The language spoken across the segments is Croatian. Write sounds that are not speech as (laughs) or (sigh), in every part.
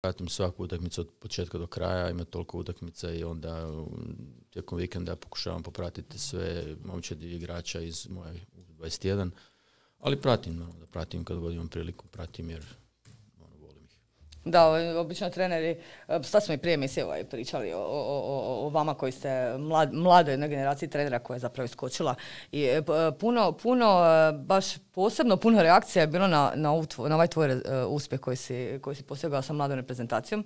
pratim svaku utakmicu od početka do kraja, ima toliko utakmica i onda mm, tijekom vikenda pokušavam popratiti sve momčadi igrača iz moje 21, ali pratim, da pratim kad god imam priliku, pratim jer da, ovaj, obično treneri, sad e, smo i prije emisije ovaj, pričali o, vama koji ste mlad, mladoj jednoj generaciji trenera koja je zapravo iskočila. I e, puno, puno, e, baš posebno puno reakcija je bilo na, na, ovu, na ovaj tvoj uspjeh koji si, koji si posjegao sa mladom reprezentacijom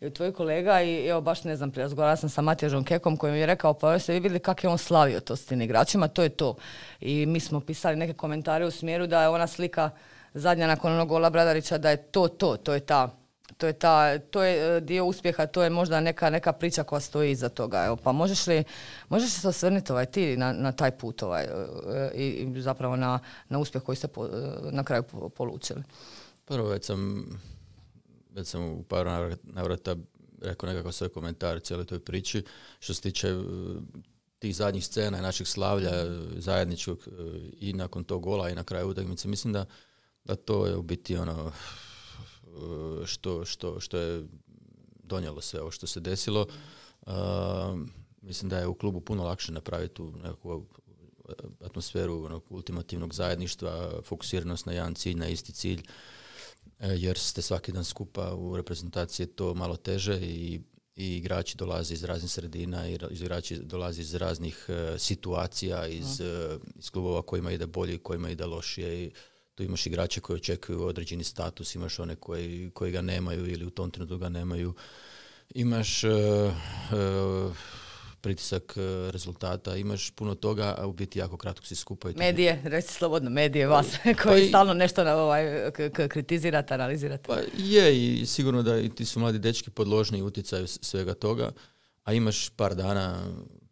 i tvoj kolega i evo baš ne znam, razgovarala sam sa Matijažom Kekom koji mi je rekao pa ste vi vidjeli kako je on slavio to s tim igračima, to je to. I mi smo pisali neke komentare u smjeru da je ona slika zadnja nakon onog gola Bradarića da je to to, to je ta to je, ta, to je e, dio uspjeha, to je možda neka, neka priča koja stoji iza toga. Evo, pa možeš li, možeš se osvrniti ovaj, ti na, na taj put ovaj, e, i, zapravo na, na uspjeh koji ste e, na kraju polučili? Prvo, već sam, već sam u par navrata rekao nekako svoj komentar cijeloj toj priči. Što se tiče tih zadnjih scena i naših slavlja zajedničkog i nakon tog gola i na kraju utakmice, mislim da, da to je u biti ono E, što, što, što je donijelo sve ovo što se desilo. E, mislim da je u klubu puno lakše napraviti tu nekakvu e, atmosferu onog ultimativnog zajedništva, fokusiranost na jedan cilj, na isti cilj, jer ste svaki dan skupa u reprezentaciji to malo teže i, i igrači dolaze iz raznih sredina, i igrači dolaze iz raznih situacija, iz, iz klubova kojima ide bolje i kojima ide lošije i tu imaš igrače koji očekuju određeni status, imaš one koji, koji ga nemaju ili u tom trenutku ga nemaju. Imaš e, e, pritisak e, rezultata, imaš puno toga, a u biti jako kratko si skupa. I medije, reći slobodno, medije vas pa (laughs) koji, stalno nešto na ovaj, kritizirate, analizirate. Pa je i sigurno da i ti su mladi dečki podložni utjecaju svega toga, a imaš par dana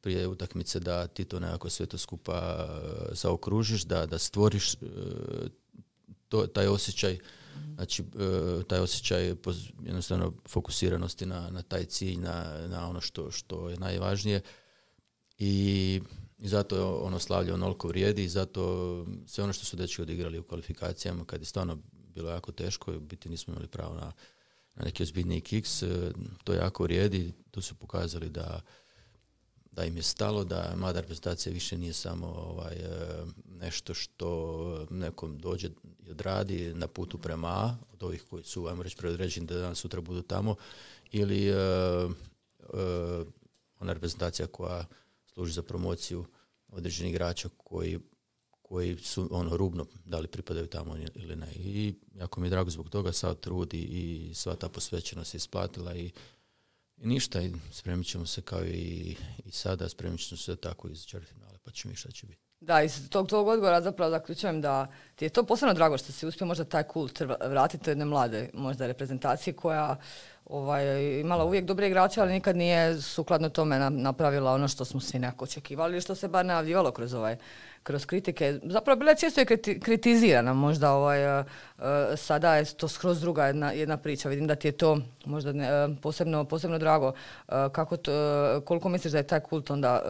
prije utakmice da ti to nekako sve to skupa zaokružiš, da, da stvoriš taj osjećaj znači e, taj osjećaj jednostavno fokusiranosti na, na taj cilj, na, na ono što, što je najvažnije i, i zato je ono slavlje onoliko vrijedi i zato sve ono što su dečki odigrali u kvalifikacijama kad je stvarno bilo jako teško i u biti nismo imali pravo na, na neki ozbiljniji kiks, e, to jako vrijedi, tu su pokazali da da im je stalo da mada reprezentacija više nije samo ovaj, e, nešto što nekom dođe i odradi na putu prema od ovih koji su, ajmo reći, preodređeni da danas sutra budu tamo, ili e, e, ona reprezentacija koja služi za promociju određenih igrača koji koji su ono rubno, da li pripadaju tamo ili ne. I jako mi je drago zbog toga, sad trudi i, sva ta posvećenost je isplatila i, ništa, i spremit ćemo se kao i, sada, spremit ćemo se tako i za četvrtfinale, pa ćemo i šta će biti. Da, iz tog tog odgovora zapravo zaključujem da ti je to posebno drago što si uspio možda taj kult vratiti jedne mlade možda reprezentacije koja ovaj, imala uvijek dobre igrače, ali nikad nije sukladno tome napravila ono što smo svi nekako očekivali ili što se bar najavljivalo kroz ovaj kroz kritike, zapravo bila je često je kritizirana, možda ovaj, e, e, sada je to skroz druga jedna, jedna priča. Vidim da ti je to možda e, posebno, posebno drago. kako to, koliko misliš da je taj kult onda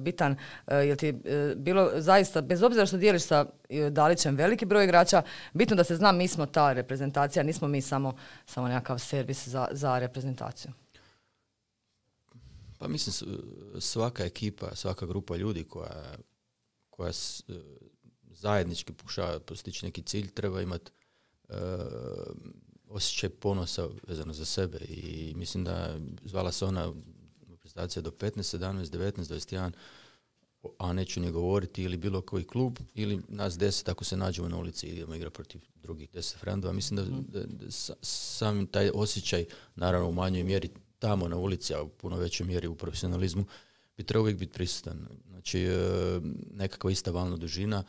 bitan? Jel ti bilo zaista, bez obzira što dijeliš sa Dalićem veliki broj igrača, bitno da se zna mi smo ta reprezentacija, nismo mi samo, samo nekakav servis za, za reprezentaciju. Pa mislim, svaka ekipa, svaka grupa ljudi koja koja e, zajednički pokušava postići neki cilj, treba imati e, osjećaj ponosa vezano za sebe i mislim da zvala se ona reprezentacija do 15, 17, 19, 21, a neću ni govoriti ili bilo koji klub ili nas deset ako se nađemo na ulici i idemo igra protiv drugih deset frendova. Mislim da, mhm. da sam taj osjećaj, naravno u manjoj mjeri tamo na ulici, a u puno većoj mjeri u profesionalizmu, bi trebao uvijek biti prisutan. Znači, e, nekakva ista valna dužina,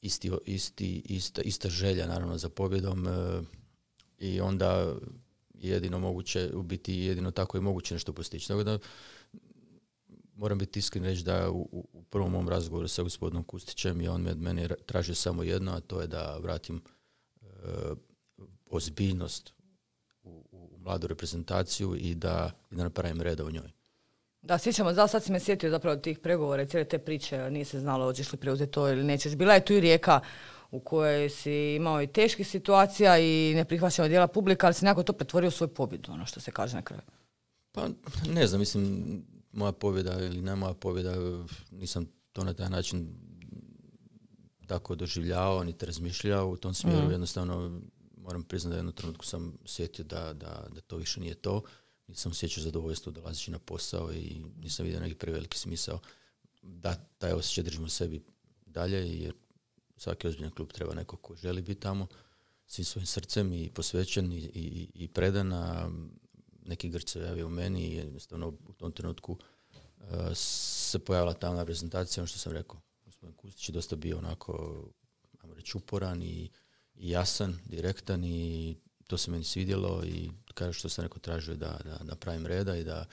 isti, isti, ista, ista želja naravno za pobjedom e, i onda jedino moguće, u biti jedino tako je moguće nešto postići. Tako da moram biti iskren reći da u, u prvom mom razgovoru sa gospodinom Kustićem i on od mene tražio samo jedno, a to je da vratim e, ozbiljnost u, mladu reprezentaciju i da, i da napravim reda u njoj. Da, sjećamo, da, sad si me sjetio zapravo tih pregovora i cijele te priče, nije se znalo hoćeš li preuzeti to ili nećeš. Bila je tu i rijeka u kojoj si imao i teških situacija i neprihvaćeno dijela publika, ali si nekako to pretvorio u svoju pobjedu, ono što se kaže na kraju. Pa ne znam, mislim, moja pobjeda ili ne moja pobjeda, nisam to na taj način tako doživljavao, niti razmišljao u tom smjeru. Mhm. Jednostavno, moram priznati da jednu trenutku sam sjetio da, da to više nije to nisam osjećao zadovoljstvo dolazeći na posao i nisam vidio neki preveliki smisao da taj osjećaj držimo sebi dalje jer svaki ozbiljan klub treba neko ko želi biti tamo svim svojim srcem i posvećen i, i, i predan, neki Grč se javio u meni i jednostavno u tom trenutku uh, se pojavila tamna prezentacija, ono što sam rekao. Gospodin Kustić je dosta bio onako, reći, uporan i, i jasan, direktan i to se meni svidjelo i kaže što sam neko tražio da, da napravim reda i da,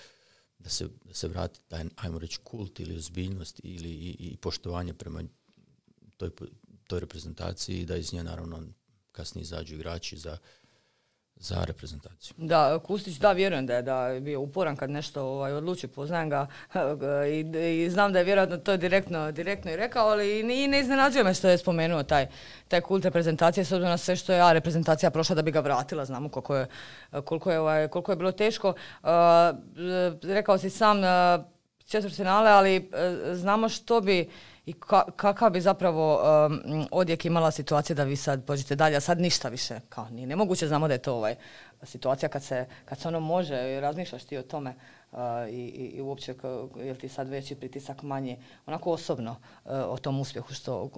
da, se, se vrati taj, ajmo reći, kult ili ozbiljnost ili i, i poštovanje prema toj, toj reprezentaciji i da iz nje naravno kasnije izađu igrači za za reprezentaciju. Da, Kustić, da, vjerujem da je, da je bio uporan kad nešto ovaj, odluči, poznajem ga (laughs) i, znam da je vjerojatno to direktno, direktno i rekao, ali i ne, iznenađuje me što je spomenuo taj, taj kult reprezentacije, s obzirom na sve što je a, reprezentacija prošla da bi ga vratila, znamo koliko je, koliko je, ovaj, bilo teško. E, rekao si sam uh, ali e, znamo što bi i kakav bi zapravo um, odjek imala situacija da vi sad pođete dalje, a sad ništa više, kao nije nemoguće, znamo da je to ovaj, situacija kad se, kad ono može, razmišljaš ti o tome e, i, i uopće je ti sad veći pritisak manji, onako osobno e, o tom uspjehu što,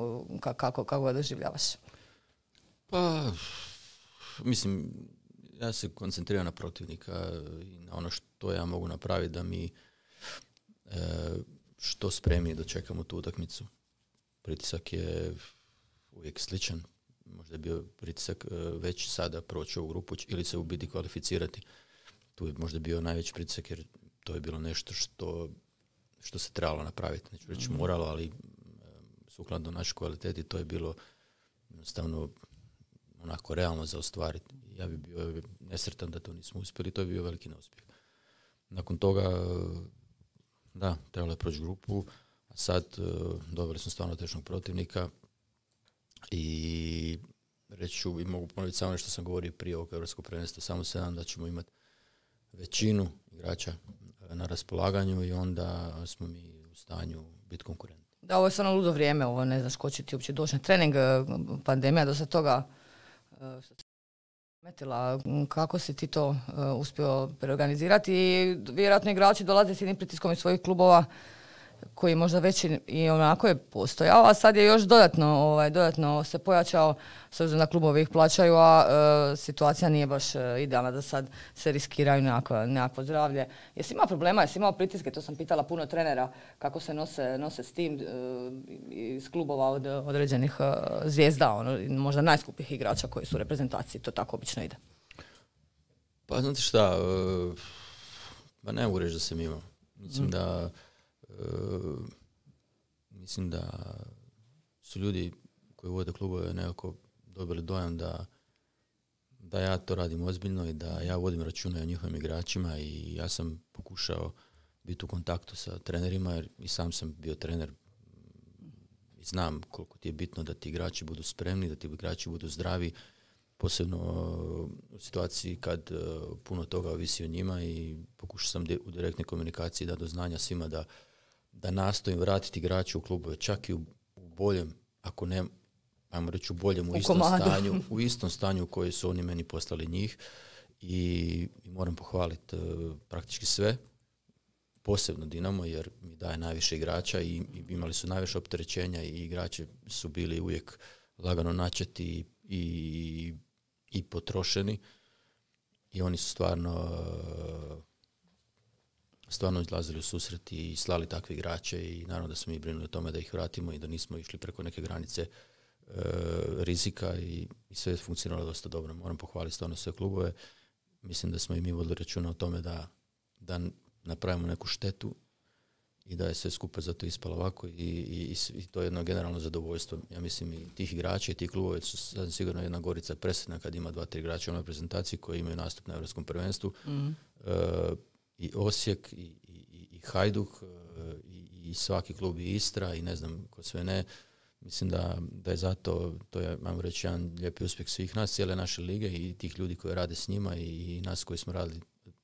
kako, kako ga doživljavaš? Pa, mislim, ja se koncentriram na protivnika i na ono što ja mogu napraviti da mi e, što spremniji da čekamo tu utakmicu. Pritisak je uvijek sličan. Možda je bio pritisak e, već sada proći u grupu ili se u biti kvalificirati. Tu je možda bio najveći pritisak jer to je bilo nešto što, što se trebalo napraviti. Neću reći mhm. moralo, ali e, sukladno našoj kvaliteti to je bilo jednostavno onako realno za ostvariti. Ja bi bio nesretan da to nismo uspjeli, to je bio veliki neuspjeh. Nakon toga da, trebalo je proći grupu, a sad e, dobili smo stvarno tešnog protivnika i reći ću i mogu ponoviti samo ono što sam govorio prije ovog europskog prvenstva, samo se da ćemo imati većinu igrača e, na raspolaganju i onda smo mi u stanju biti konkurentni. Da, ovo je stvarno ludo vrijeme, ovo ne znaš ko će ti uopće doći na trening, e, pandemija, dosta toga Metila, kako si ti to e, uspio preorganizirati i vjerojatno igrači dolaze s jednim pritiskom iz svojih klubova koji možda već i onako je postojao, a sad je još dodatno, ovaj, dodatno se pojačao, s obzirom da klubovi ih plaćaju, a e, situacija nije baš e, idealna da sad se riskiraju nekako, nekako zdravlje. Jesi imao problema, jesi imao pritiske, to sam pitala puno trenera, kako se nose, nose s tim e, iz klubova od određenih zvijezda, ono, možda najskupih igrača koji su u reprezentaciji, to tako obično ide. Pa znate šta, pa ne mogu reći da sam imao. Mislim mm. da Ehm, mislim da su ljudi koji vode klubove nekako dobili dojam da da ja to radim ozbiljno i da ja vodim računa o njihovim igračima i ja sam pokušao biti u kontaktu sa trenerima jer i sam sam bio trener i znam koliko ti je bitno da ti igrači budu spremni, da ti igrači budu zdravi, posebno u situaciji kad eh, puno toga ovisi o njima i pokušao sam u direktnoj komunikaciji da do znanja svima da da nastojim vratiti igrače u klubove, čak i u, boljem, ako ne, ajmo reći u boljem, u, istom stanju, (laughs) u istom stanju u kojoj su oni meni poslali njih i, moram pohvaliti e, praktički sve, posebno Dinamo jer mi daje najviše igrača i, imali su najviše opterećenja i igrači su bili uvijek lagano načeti i, potrošeni i oni su stvarno e, stvarno izlazili u susret i slali takve igrače i naravno da smo mi brinuli o tome da ih vratimo i da nismo išli preko neke granice e, rizika i, sve je funkcioniralo dosta dobro. Moram pohvaliti stvarno sve klubove. Mislim da smo i mi vodili računa o tome da, napravimo neku štetu i da je sve skupa zato ispalo ovako i, i, to je jedno generalno zadovoljstvo. Ja mislim i tih igrača i tih klubova su sad sigurno jedna gorica presedna kad ima dva, tri igrača u onoj prezentaciji koji imaju nastup na Europskom prvenstvu. Mhm. E, i Osijek i, i, i Hajduk e, i, i, svaki klub i Istra i ne znam ko sve ne. Mislim da, da je zato, to je, mam reći, jedan lijepi uspjeh svih nas, cijele naše lige i tih ljudi koji rade s njima i, nas koji smo radili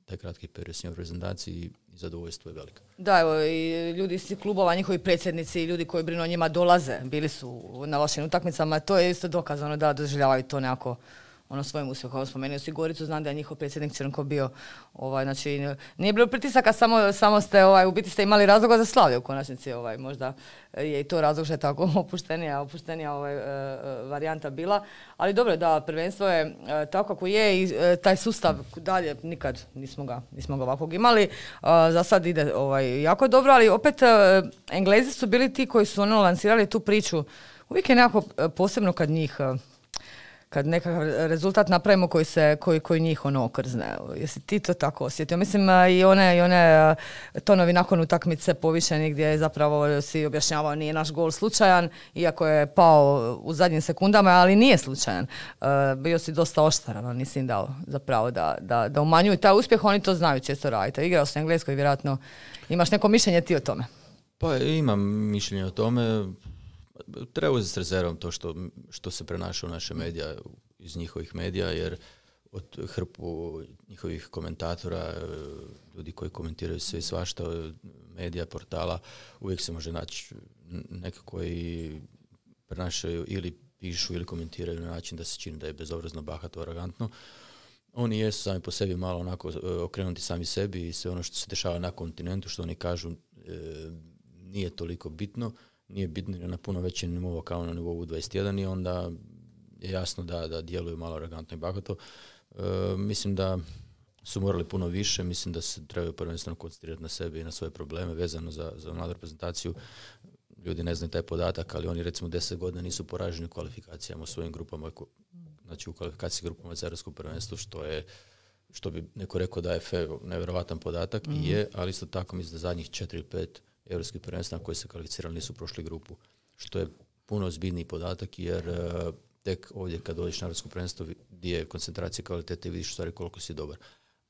taj kratki period s njom prezentaciji i zadovoljstvo je veliko. Da, evo, i ljudi iz klubova, njihovi predsjednici i ljudi koji brinu o njima dolaze, bili su na vašim utakmicama, to je isto dokazano da doživljavaju to nekako ono svojim uspjehom. Spomenuo si Goricu, znam da je njihov predsjednik Črnko bio, ovaj, znači nije bilo pritisaka, samo, samo ste, ovaj, u biti ste imali razloga za slavlje u konačnici, ovaj, možda je i to razlog što je tako (laughs) opuštenija, opuštenija ovaj, e, e, varijanta bila. Ali dobro, da, prvenstvo je e, tako kako je i taj sustav dalje nikad nismo ga, nismo ga ovakvog imali. za sad ide ovaj, jako dobro, ali opet Englezi su bili ti koji su ono lansirali tu priču. Uvijek je nekako posebno kad njih kad nekakav rezultat napravimo koji, se, koji, koji njih ono okrzne. Jesi ti to tako osjetio? Mislim i one, i one tonovi nakon utakmice povišeni gdje je zapravo si objašnjavao nije naš gol slučajan, iako je pao u zadnjim sekundama, ali nije slučajan. Bio si dosta oštaran, nisi dao zapravo da, da, da umanjuju taj uspjeh, oni to znaju često radite. Igrao si engleskoj, vjerojatno imaš neko mišljenje ti o tome. Pa imam mišljenje o tome treba uzeti s rezervom to što, što se prenaša u naše medija, iz njihovih medija, jer od hrpu njihovih komentatora, ljudi koji komentiraju sve i svašta, medija, portala, uvijek se može naći nekako koji prenašaju ili pišu ili komentiraju na način da se čini da je bezobrazno, bahato, arrogantno. Oni jesu sami po sebi malo onako e, okrenuti sami sebi i sve ono što se dešava na kontinentu, što oni kažu, e, nije toliko bitno nije bitno na puno većem nivou kao na nivou 21 i onda je jasno da, da djeluju malo arrogantno i bahato. E, mislim da su morali puno više, mislim da se trebaju prvenstveno koncentrirati na sebe i na svoje probleme vezano za, za mladu reprezentaciju. Ljudi ne znaju taj podatak, ali oni recimo 10 godina nisu poraženi u kvalifikacijama u svojim grupama, znači u kvalifikaciji grupama za Europsko prvenstvo, što je što bi neko rekao da je nevjerovatan podatak mm i mhm. je, ali isto tako mislim da zadnjih četiri ili 5 Evropskih prvenstva koji se kvalificirali nisu prošli grupu. Što je puno zbiljniji podatak jer e, tek ovdje kad dođeš na europsko prvenstvo gdje je koncentracija kvalitete vidiš stvari koliko si dobar.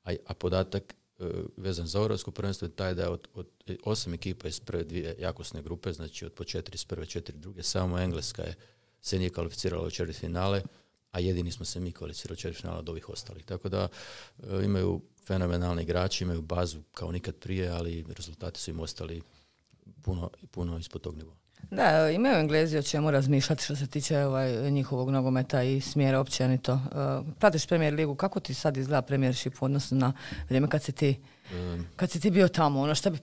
A, a podatak e, vezan za europsko prvenstvo je taj da je od, od osam ekipa iz prve dvije jakosne grupe, znači od po četiri iz prve četiri druge, samo Engleska je se nije kvalificirala u četiri finale, a jedini smo se mi kvalificirali u četiri finale od ovih ostalih. Tako da e, imaju fenomenalni igrači, imaju bazu kao nikad prije, ali rezultati su im ostali puno, puno ispod tog nivoa. Da, imaju Englezi o čemu razmišljati što se tiče ovaj, njihovog nogometa i smjera općenito. Uh, pratiš premijer ligu, kako ti sad izgleda premijer šip odnosno na vrijeme kad si ti, kad si ti bio tamo? Ono što bi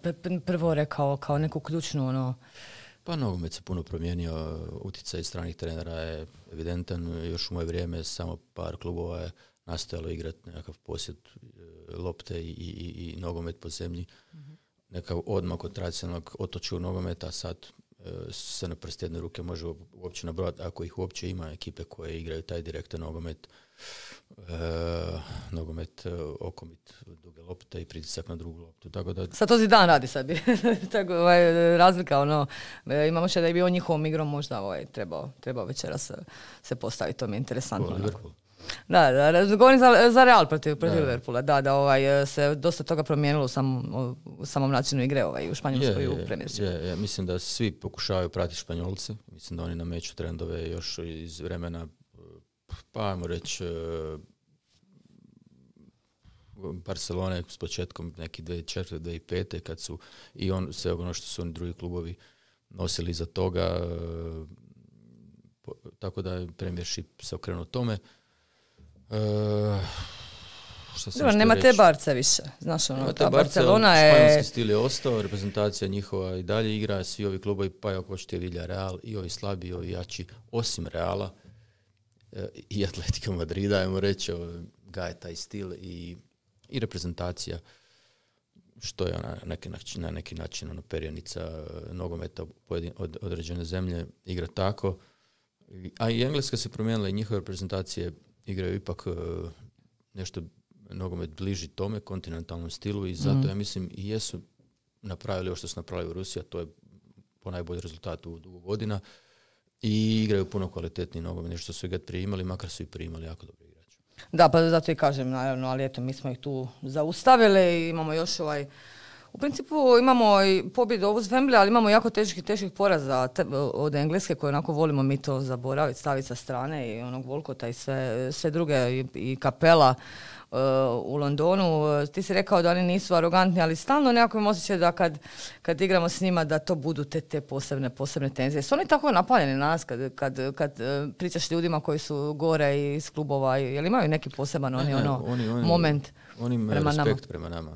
prvo rekao kao neku ključnu ono... Pa nogomet se puno promijenio, utjecaj stranih trenera je evidentan, još u moje vrijeme samo par klubova je nastojalo igrati nekakav posjet e, lopte i, i, i nogomet po zemlji. Mhm neka odmak od tradicionalnog otočnog nogometa, sad e, se na prst jedne ruke može uopće nabrojati, ako ih uopće ima ekipe koje igraju taj direktan nogomet, e, nogomet, e, okomit, duge lopte i pritisak na drugu loptu. Tako da... Sad to dan radi sad. (laughs) Tako, ovaj, razlika, ono, imamo še da je bio njihovom igrom možda ovaj, trebao, trebao večeras se postaviti, to mi je interesantno. Ono. Da, da, govorim za, Real protiv, protiv da. Liverpoola, da, da ovaj, e, se dosta toga promijenilo u samom, u samom načinu igre ovaj, u Španjolskoj je, u mislim da svi pokušavaju pratiti Španjolce, mislim da oni nameću trendove još iz vremena, pa ajmo reći, e, Barcelona s početkom neki 2004. 2005. kad su i on, sve ono što su oni drugi klubovi nosili iza toga, e, tako da je Premiership se okrenuo tome. Eh, što nema te barca više. Znaš, ono, ta Barcelona je... Španjolski stil je ostao, reprezentacija njihova i dalje igra, svi ovi klubovi, pa ako hoćete Vilja Real, i ovi slabi, i ovi jači, osim Reala eh, i Atletika Madrida, ajmo reći, ga je taj stil i, i reprezentacija što je ona neki način, na neki način ono perjanica eh, nogometa od određene zemlje igra tako. A i Engleska se promijenila i njihove reprezentacije igraju ipak e, nešto nogomet bliži tome, kontinentalnom stilu i zato mhm. ja mislim i jesu napravili ovo što su napravili u Rusiji, a to je po najbolji rezultat u dugo godina i igraju puno kvalitetniji nogomet, nešto su ga primali, makar su i primali jako dobro igrače. Da, pa zato i kažem naravno, ali eto mi smo ih tu zaustavili i imamo još ovaj u principu imamo i pobjedu ovu zvemblja, ali imamo jako teških, teških poraza od Engleske koje onako volimo mi to zaboraviti, staviti sa strane i onog Volkota i sve, sve druge i, kapela e, u Londonu. E, ti si rekao da oni nisu arogantni, ali stalno nekako im osjećaj da kad, igramo s njima da to budu te, te posebne, posebne tenzije. Su oni tako napaljeni na nas kad, kad, e, pričaš ljudima koji su gore iz klubova, jel imaju neki poseban oni, ono, moment respekt prema nama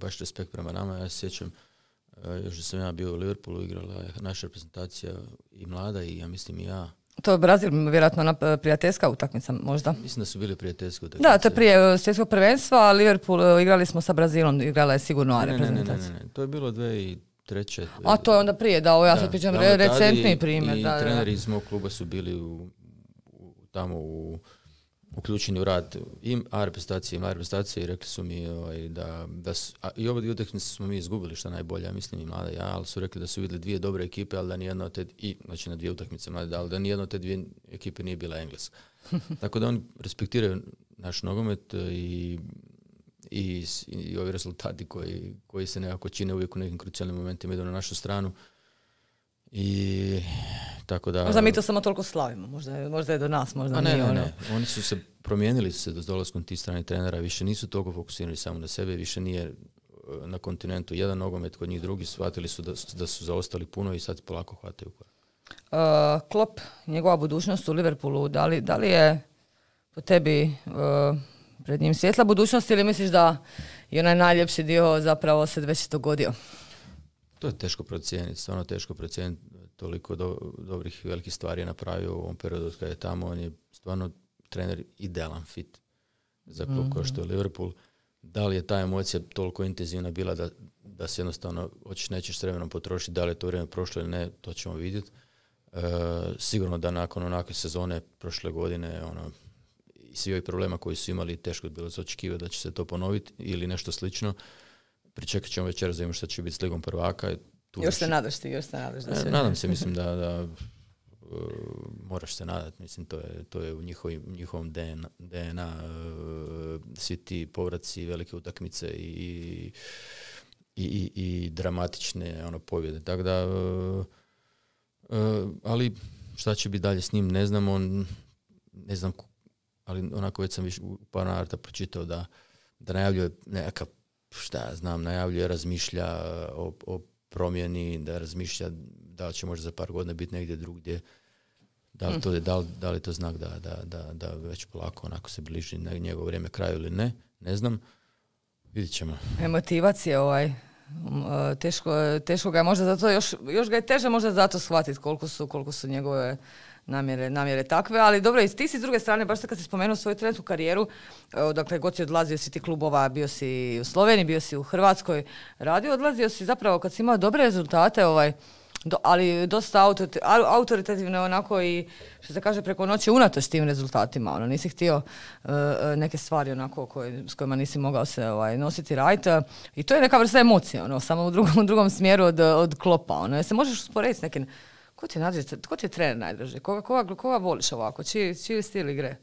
baš respekt prema nama. Ja se sjećam, eh, još da sam ja bio u Liverpoolu, igrala je naša reprezentacija i mlada i ja mislim i ja. To je Brazil, vjerojatno ona eh, prijateljska utakmica možda. Mislim da su bili prijateljske utakmice. Da, to je prije eh, svjetskog prvenstva, a Liverpool igrali smo sa Brazilom, igrala je sigurno A reprezentacija. Ne, ne, ne, to je bilo dve i treće. A to je onda prije, da, ovo ja sad pričam recentni primjer. I da, treneri iz mog kluba su bili u, u, tamo u uključeni u rad i A reprezentacije i mlade reprezentacije i rekli su mi ovaj, da, da su, a, i ove utakmice smo mi izgubili što najbolje, ja mislim i mlada ja, ali su rekli da su vidjeli dvije dobre ekipe, ali da nijedna od te, i, znači na dvije utakmice mlade, ali da nijedna od te dvije ekipe nije bila engleska. (laughs) Tako da oni respektiraju naš nogomet i i, i ovi rezultati koji, koji se nekako čine uvijek u nekim krucijalnim momentima idu na našu stranu. I tako da... Možda mi to samo toliko slavimo, možda, možda je do nas, možda ne, nije, ono... Oni su se, promijenili su se do dolaskom tih stranih trenera, više nisu toliko fokusirani samo na sebe, više nije e, na kontinentu jedan nogomet kod njih drugi, shvatili su da, su zaostali puno i sad polako hvataju korak. E, Klop, njegova budućnost u Liverpoolu, da li, je po tebi e, pred njim svjetla budućnost ili misliš da je onaj najljepši dio zapravo se već dogodio? To je teško procijeniti, stvarno teško procijeniti toliko dobrih velikih stvari je napravio u ovom periodu od kada je tamo. On je stvarno trener idealan fit za klub kao što je mhm. Liverpool. Da li je ta emocija toliko intenzivna bila da, da se jednostavno hoćeš nećeš s vremenom potrošiti, da li je to vrijeme prošlo ili ne, to ćemo vidjeti. E, sigurno da nakon onakve sezone prošle godine ono, i svi ovi problema koji su imali teško je bilo za očekivati da će se to ponoviti ili nešto slično pričekat ćemo večeras da što će biti s Ligom prvaka. još se nadaš još se nadaš. Nadam se, (laughs) mislim da, da e, moraš se nadat, mislim to je, to je u njihovim, njihovom DNA, e, svi ti povraci, velike utakmice i, dramatične ono, pobjede. Tako da, e, ali šta će biti dalje s njim, ne znam, ali onako već sam više u par narata pročitao da, da najavljuje nekakav šta ja znam, najavljuje, razmišlja o, o promjeni, da razmišlja da li će možda za par godina biti negdje drugdje. Da li, mhm. to, da, li, to znak da, da, da, da već polako onako se bliži na njegovo vrijeme kraju ili ne, ne znam. Vidit ćemo. Emotivac je ovaj. E, teško, teško ga je možda zato, još, još ga je teže možda zato shvatiti koliko su, koliko su njegove namjere, namjere takve, ali dobro, ti si s druge strane, baš kad si spomenuo svoju trenutku karijeru, dakle, god si odlazio si ti klubova, bio si u Sloveniji, bio si u Hrvatskoj, radio, odlazio si zapravo kad si imao dobre rezultate, ovaj, do, ali dosta autoritativno onako i što se kaže preko noći unatoč tim rezultatima. Ono, nisi htio e, e, neke stvari onako s kojima nisi mogao se ovaj, nositi raditi. E, I to je neka vrsta emocije, ono, samo u drugom, u drugom smjeru od, od klopa. Ono. se možeš usporediti s nekim Ko ti, nađe, ko ti je trener najdraži? Koga, koga, koga voliš ovako? Čiji, čiji stil igre?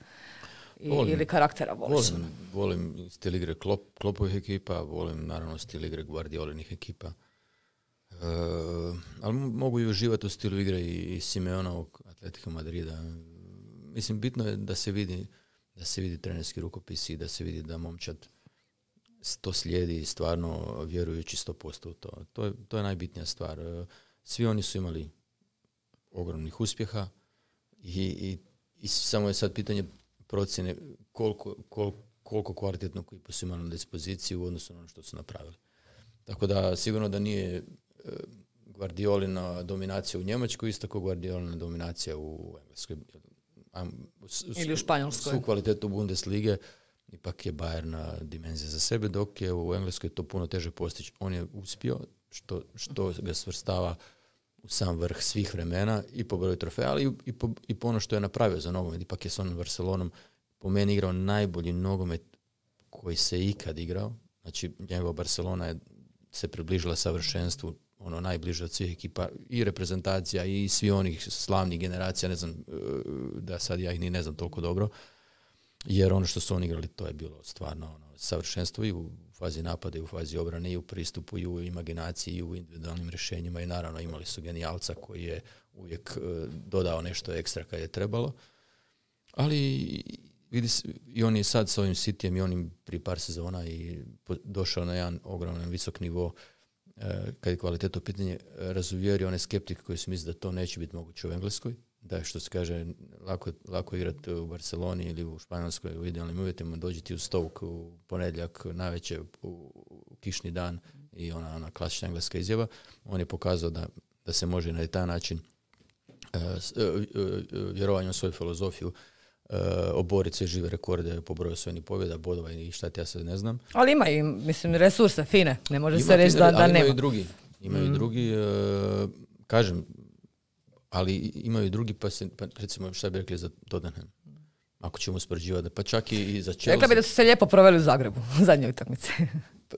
ili karaktera voliš? Volim, volim stil igre Klop, Klopovih ekipa, volim naravno stil igre Guardiolinih ekipa. Eh, ali mogu i uživati u stilu igre i, i Simeonovog Atletika Madrida. Mislim, bitno je da se vidi da se vidi trenerski rukopis i da se vidi da momčad to slijedi stvarno vjerujući 100% u to. To je, to je najbitnija stvar. Eh, svi oni su imali ogromnih uspjeha i, i, i samo je sad pitanje procjene koliko, koliko kvalitetno koji su imali na dispoziciji u odnosu na ono što su napravili. Tako da sigurno da nije e, Guardiolina dominacija u Njemačkoj isto kao Guardiolina dominacija u Engleskoj. Ili u Španjolskoj. Su kvalitetu Bundeslige ipak je Bayern dimenzije za sebe, dok je u Engleskoj to puno teže postići. On je uspio što, što ga svrstava u sam vrh svih vremena i po broju trofeja, ali i po, i po ono što je napravio za nogomet. Ipak je s onom Barcelonom po meni igrao najbolji nogomet koji se ikad igrao. Znači, njegova Barcelona je se približila savršenstvu ono najbliže od svih ekipa i reprezentacija i svi onih slavnih generacija, ne znam e, da sad ja ih ni ne znam toliko dobro jer ono što su oni igrali to je bilo stvarno ono, savršenstvo i u fazi napada i u fazi obrane i u pristupu i u imaginaciji i u individualnim rješenjima i naravno imali su genijalca koji je uvijek e, dodao nešto ekstra kad je trebalo. Ali vidi i on je sad s ovim sitijem i onim prije par sezona i došao na jedan ogroman visok nivo e, kad je kvaliteto pitanje e, razuvjerio one skeptike koji su mislili da to neće biti moguće u Engleskoj da što se kaže lako, lako igrati u Barceloni ili u Španjolskoj u idealnim uvjetima, dođi ti u Stoke u ponedjeljak navečer u, u, kišni dan i ona, ona klasična engleska izjava. On je pokazao da, da se može na taj način e, e, e, vjerovanjem u svoju filozofiju oboriti sve žive rekorde po broju svojih pobjeda, bodova i šta ti ja sad ne znam. Ali ima i, mislim, resursa fine, ne može se reći da, da, Imaju i drugi, imaju mm. drugi kažem, ali imaju drugi, pa, se, pa recimo šta bi rekli za Tottenham? Ako ćemo uspoređivati, pa čak i za Chelsea. Rekla bi da su se lijepo proveli u Zagrebu, u zadnjoj utakmici.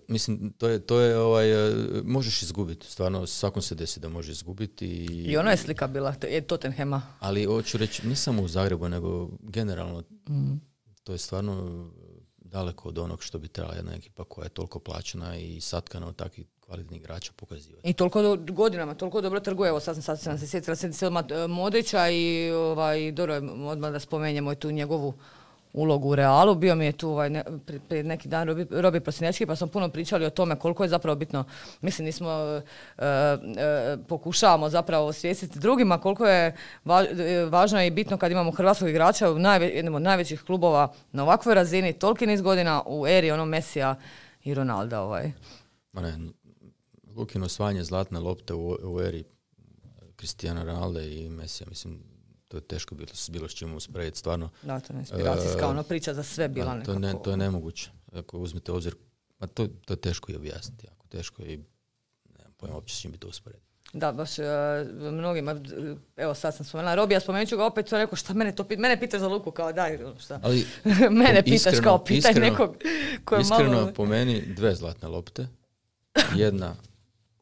mislim, to je, to je ovaj, e, možeš izgubiti, stvarno svakom se desi da može izgubiti. I, I ona je slika bila, je Tottenhema. Ali hoću reći, ne samo u Zagrebu, nego generalno, mm. to je stvarno e, daleko od onog što bi trebala jedna ekipa koja je toliko plaćena i satkana od takvih kvalitetnih igrača pokazivati. I toliko godinama, toliko dobro trguje. Evo sad sam, se sjetila, odmah e, Modrića i ovaj, dobro odmah da spomenjemo i tu njegovu ulogu u Realu. Bio mi je tu ovaj, prije neki dan Robi, Robi Prosinečki pa smo puno pričali o tome koliko je zapravo bitno. Mislim, nismo e, e, pokušavamo zapravo osvijestiti drugima koliko je va, važno i bitno kad imamo hrvatskog igrača u jednom od najvećih klubova na ovakvoj razini, toliki niz godina u eri ono Mesija i Ronalda. Ovaj. ne, Ukinu osvajanje zlatne lopte u, eri Cristiano Ronaldo i Mesija, mislim, to je teško bilo, bilo s čim usporediti, stvarno. Da, to je inspiracijska uh, ono priča za sve bila nekako. To, ne, to je ono. nemoguće, ako uzmete obzir, a to, to je teško i objasniti, jako teško i nemam pojma uopće s čim bi to usporediti. Da, baš uh, mnogima, evo sad sam spomenula Robija, spomenut ću ga opet, to rekao šta mene to pita, mene pitaš za Luku, kao daj, ono, šta, Ali, (laughs) mene pitaš kao pitaj nekog tko je malo... Iskreno po meni dve zlatne lopte, jedna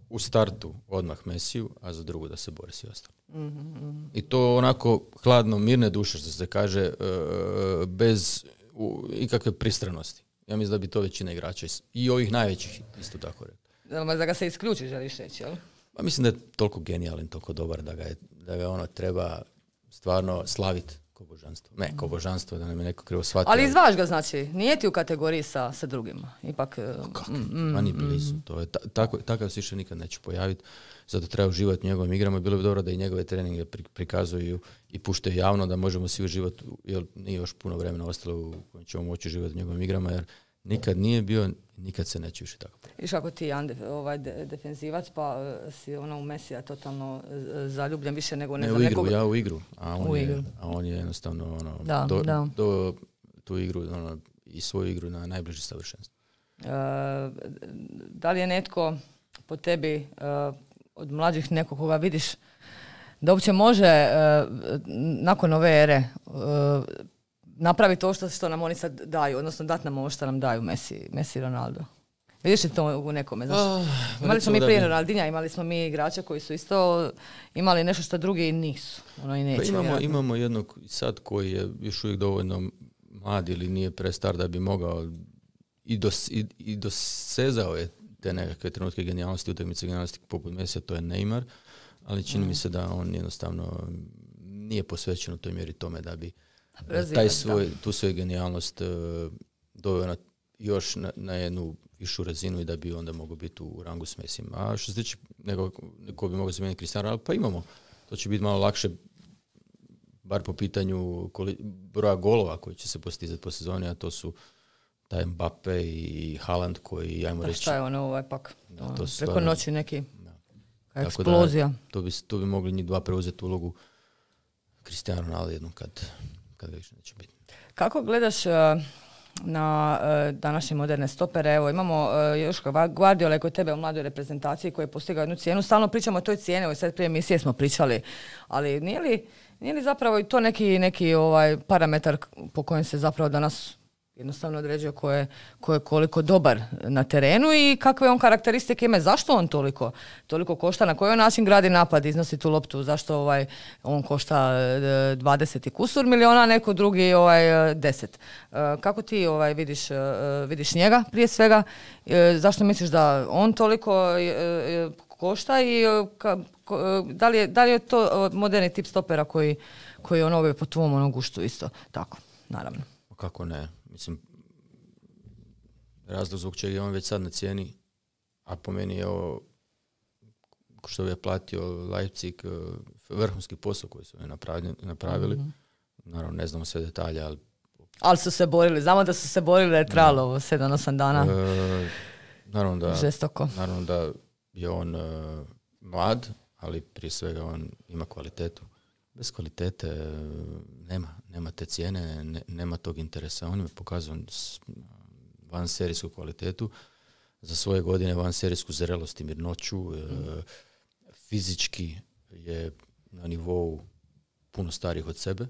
u startu odmah Mesiju, a za drugu da se bori svi ostali. Mhm, mhm. I to onako hladno, mirne duše, što se kaže, e, bez ikakve pristranosti. Ja mislim da bi to većina igrača i ovih najvećih isto tako rekao. Da ga se isključi, želiš reći, jel? Pa mislim da je toliko genijalan, toliko dobar da ga, je, da ga ono treba stvarno slaviti kao božanstvo? Ne, mhm. božanstvo, da nam je neko krivo shvatio. Ali izvaš ga, znači, nije ti u kategoriji sa, sa drugima. Ipak... Ma e, pa mm, mm, mm. blizu. To je, takav se više nikad neće pojaviti. Zato treba uživati u njegovim igrama. Bilo bi dobro da i njegove treninge prikazuju i puštaju javno da možemo svi uživati, jer nije još puno vremena ostalo u kojem ćemo moći živjeti u njegovim igrama, jer nikad nije bio, nikad se neće više tako. Iš ako ti ovaj, defenzivac pa e, si ono u Mesija totalno e, zaljubljen više nego ne, ne u igru, ja u igru, a on, je, a on je jednostavno ono, da, do, tu igru ono, i svoju igru na najbliži savršenstvo. E, da li je netko po tebi od mlađih nekog koga vidiš da uopće može nakon ove ere napraviti to što, što nam oni sad daju, odnosno dati nam ovo što nam daju Messi, Messi Ronaldo. Vidiš li to u nekome, ah, pa imali smo mi prije Ronaldinja, imali smo mi igrača koji su isto imali nešto što drugi nisu. Ono i pa imamo, imamo jednog sad koji je još uvijek dovoljno mlad ili nije prestar da bi mogao i, dos, i, i dosezao je te nekakve trenutke genijalnosti, utakmice genijalnosti poput Mesija, to je Neymar, ali čini mi mm. se da on jednostavno nije posvećen u toj mjeri tome da bi da taj svoj, tu svoju genijalnost e, doveo na, još na, na jednu višu razinu i da bi onda mogao biti u rangu s A što se tiče nekog bi mogao zamijeniti Cristiano pa imamo. To će biti malo lakše bar po pitanju broja golova koji će se postizati po sezoni, a to su taj Mbappe i Haaland koji, ajmo pa reći... Šta je ono, ovaj, ono to preko noći neki eksplozija. to, bi, to bi mogli njih dva preuzeti ulogu Cristiano Ronaldo jednom kad kad ga biti. Kako gledaš e, na e, današnje moderne stopere. Evo, imamo e, još Guardiola kod tebe u mladoj reprezentaciji koji je postigao jednu cijenu. Stalno pričamo o toj cijeni, ovo sad prije emisije smo pričali, ali nije li, nije li zapravo i to neki, neki ovaj parametar po kojem se zapravo danas jednostavno određuje ko je, ko je koliko dobar na terenu i kakve on karakteristike ima. Zašto on toliko, toliko košta? Na koji način gradi napad, iznosi tu loptu? Zašto ovaj, on košta 20 eh, i kusur miliona, a neko drugi ovaj, 10? Eh, eh, kako ti ovaj, vidiš, vidiš njega prije svega? Zašto misliš da on toliko košta i da, li je, da li je to moderni tip stopera koji, koji on po tvom ono guštu isto tako, naravno. Kako ne? mislim, razlog zbog čega je on već sad na cijeni, a po meni je ovo što je platio Leipzig, eh, vrhunski posao koji su napravili. Mhm. Naravno, ne znamo sve detalje, ali... Ali su se borili, znamo da su se borili da je trajalo sedam 7-8 dana. Eh, naravno da... Žestoko. Naravno da je on eh, mlad, ali prije svega on ima kvalitetu. Bez kvalitete e, nema, nema te cijene, nema tog interesa. On je pokazao van serijsku kvalitetu, za svoje godine van serijsku zrelost i mirnoću. E, fizički je na nivou puno starih od sebe.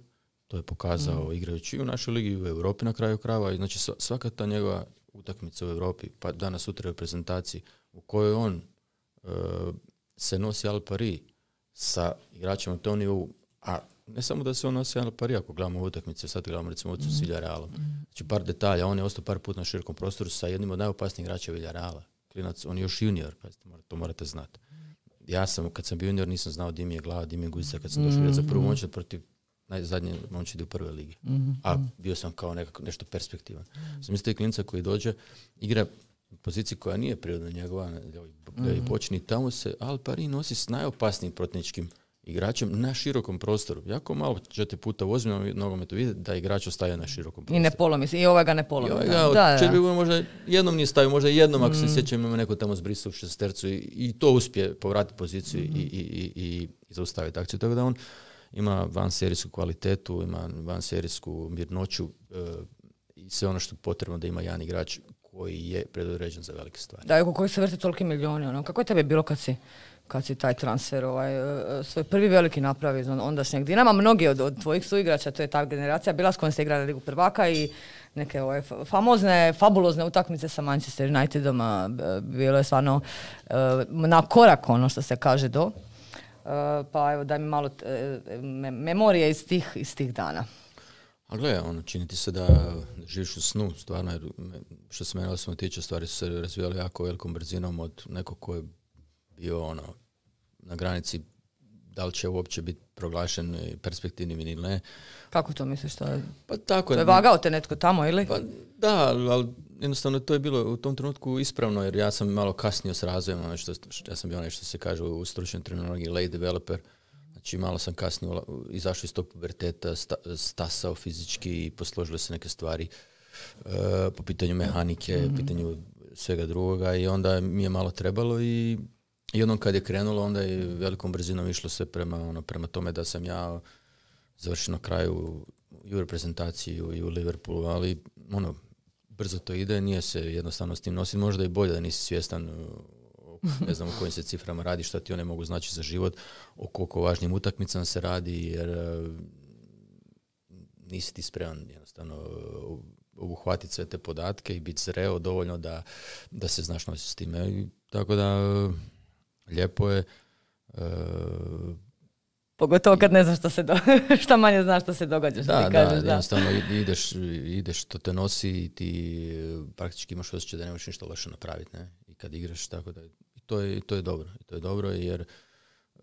To je pokazao mm. igrajući i u našoj ligi i u Europi na kraju krava. znači svaka ta njegova utakmica u Europi, pa danas sutra reprezentaciji, u kojoj on e, se nosi Al pari sa igračima u tom nivou, a ne samo da se on osjeća pari, ako gledamo utakmice, sad gledamo recimo utakmicu mm. s Villarrealom. Znači par detalja, on je ostao par puta na širokom prostoru sa jednim od najopasnijih igrača Villarreala. Klinac, on je još junior, pazite, to morate znati. Ja sam, kad sam bio junior, nisam znao di je glava, di je guzica, kad sam došao za prvu mhm. protiv najzadnje ide u prve ligi. Mhm. A bio sam kao nekako nešto perspektivan. Sam mislio klinca koji dođe, igra poziciji koja nije prirodna njegova, da mhm. i tamo se pari nosi s najopasnijim protničkim igračem na širokom prostoru. Jako malo ćete puta u ozbiljnom nogometu vidjeti da igrač ostaje na širokom prostoru. I ne polomi mislim i ovaj ga ne polo I ovaj ga, da, da, možda jednom nije stavio, možda jednom, ako se mm. sjećam, ima neko tamo zbrisao šestercu i, to uspije povratiti poziciju i, mhm. zaustaviti akciju. Tako da on ima van serijsku kvalitetu, ima van serijsku mirnoću e, i sve ono što je potrebno da ima jedan igrač koji je predodređen za velike stvari. Da, koji se vrte toliki milioni. Ono. Kako je tebe bilo kad si kad si taj transfer ovaj, e, svoj prvi veliki napravio iz ondašnjeg Dinama. Mnogi od, od tvojih igrača, to je ta generacija bila s kojom ste igrali Ligu prvaka i neke ove ovaj, famozne, fabulozne utakmice sa Manchester Unitedom. Bilo je stvarno e, na korak ono što se kaže do. E, pa evo daj mi malo memorije iz tih, iz tih dana. A gle, ono, čini ti se da živiš u snu, stvarno, što se mene osobno tiče, stvari su se razvijali jako velikom brzinom od nekog koje je bio ono, na granici da li će uopće biti proglašen perspektivnim ili ne. Kako to misliš? To je, pa tako, to je vagao te netko tamo ili? Pa da, ali jednostavno to je bilo u tom trenutku ispravno jer ja sam malo kasnio s razvojem, ono što, ja sam bio nešto što se kaže u stručnoj terminologiji late developer, znači malo sam kasnio izašao iz tog puberteta, sta, stasao fizički i posložile se neke stvari e, po pitanju mehanike, mm pitanju svega drugoga i onda mi je malo trebalo i i onda kad je krenulo, onda je velikom brzinom išlo se prema, ono, prema tome da sam ja završio na kraju i u reprezentaciji i u Liverpoolu, ali ono, brzo to ide, nije se jednostavno s tim nositi. Možda i bolje da nisi svjestan uh, (laughs) ne znam o kojim se ciframa radi, šta ti one mogu znači za život, o koliko važnim utakmicama se radi, jer uh, nisi ti spreman jednostavno uh, obuhvatiti sve te podatke i biti zreo dovoljno da, da se znaš nositi s time. Tako da lijepo je. E, Pogotovo kad ne znaš što se (laughs) manje znaš što se događa. da, da, jednostavno ideš, ideš što te nosi i ti e, praktički imaš osjećaj da ne možeš ništa loše napraviti. Ne? I kad igraš, tako da to je, dobro. I to je dobro jer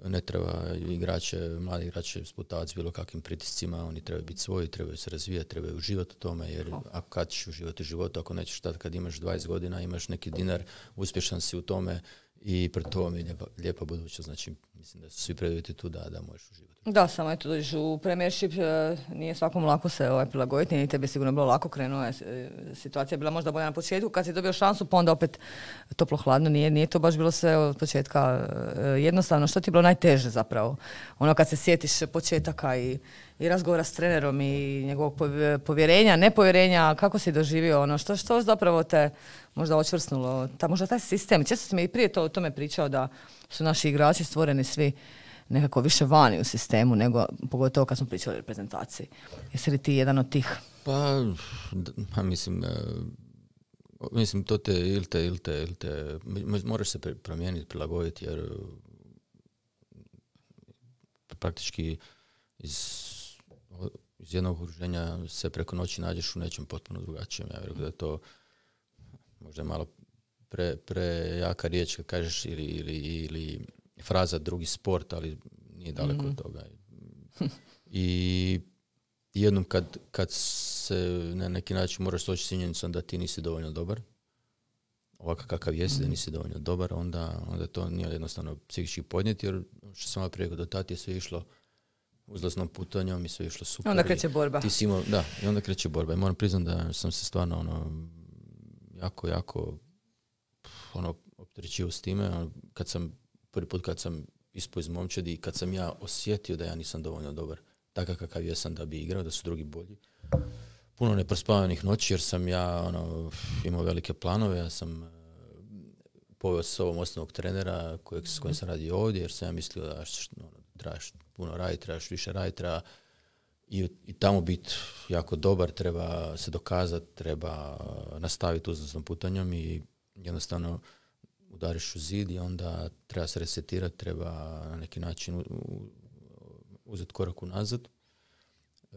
ne treba igrače, mladi igrače sputavati bilo kakvim pritiscima, oni trebaju biti svoji, trebaju se razvijati, trebaju uživati u tome, jer ako kad ćeš uživati u životu, ako nećeš tad kad imaš 20 godina, imaš neki dinar, uspješan si u tome, i pred mi je lijepa, budućnost, znači mislim da su svi preduvjeti tu da, da možeš uživati. Da, samo je da dođeš u premiership, e, nije svakom lako se ovaj, prilagoditi, te tebi sigurno bilo lako krenuo, e, situacija je bila možda bolja na početku, kad si dobio šansu pa onda opet toplo hladno, nije, to baš bilo sve od početka e, jednostavno. Što ti je bilo najteže zapravo? Ono kad se sjetiš početaka i, i razgovora s trenerom i njegovog povjerenja, nepovjerenja, kako si doživio ono, što, što zapravo te možda očvrsnulo, ta, možda taj sistem. Često sam i prije to o tome pričao da su naši igrači stvoreni svi nekako više vani u sistemu, nego pogotovo kad smo pričali o reprezentaciji. Jesi li ti jedan od tih? Pa, pa mislim, e, mislim, to te ili te, ili te, moraš se promijeniti, prilagoditi, jer e, praktički iz, iz jednog okruženja se preko noći nađeš u nečem potpuno drugačijem. Ja vjerujem da je to možda je malo pre, prejaka riječ kad kažeš ili, ili, ili fraza drugi sport, ali nije daleko mm od mhm. toga. I jednom kad, kad se na neki način moraš soći s činjenicom da ti nisi dovoljno dobar, ovakav kakav jesi, mm da mhm. nisi dovoljno dobar, onda, onda to nije jednostavno psihički podnijeti, jer što sam prije do tati je sve išlo uzlaznom putanjom i sve išlo super. Onda kreće borba. Ti si imao, da, i onda kreće borba. I moram priznati da sam se stvarno ono, jako, jako ono, opterećio s time. Ono, kad sam, prvi put kad sam ispao iz momčadi i kad sam ja osjetio da ja nisam dovoljno dobar, takav kakav jesam da bi igrao, da su drugi bolji. Puno neprospavanih noći jer sam ja ono, imao velike planove, ja sam e, poveo s sobom osnovnog trenera kojeg, s kojim sam radio ovdje jer sam ja mislio da ono, trebaš puno raditi, trebaš više raditi, treba i, i tamo biti jako dobar, treba se dokazati, treba nastaviti uznosnom putanjom i jednostavno udariš u zid i onda treba se resetirati, treba na neki način uzeti korak unazad, e,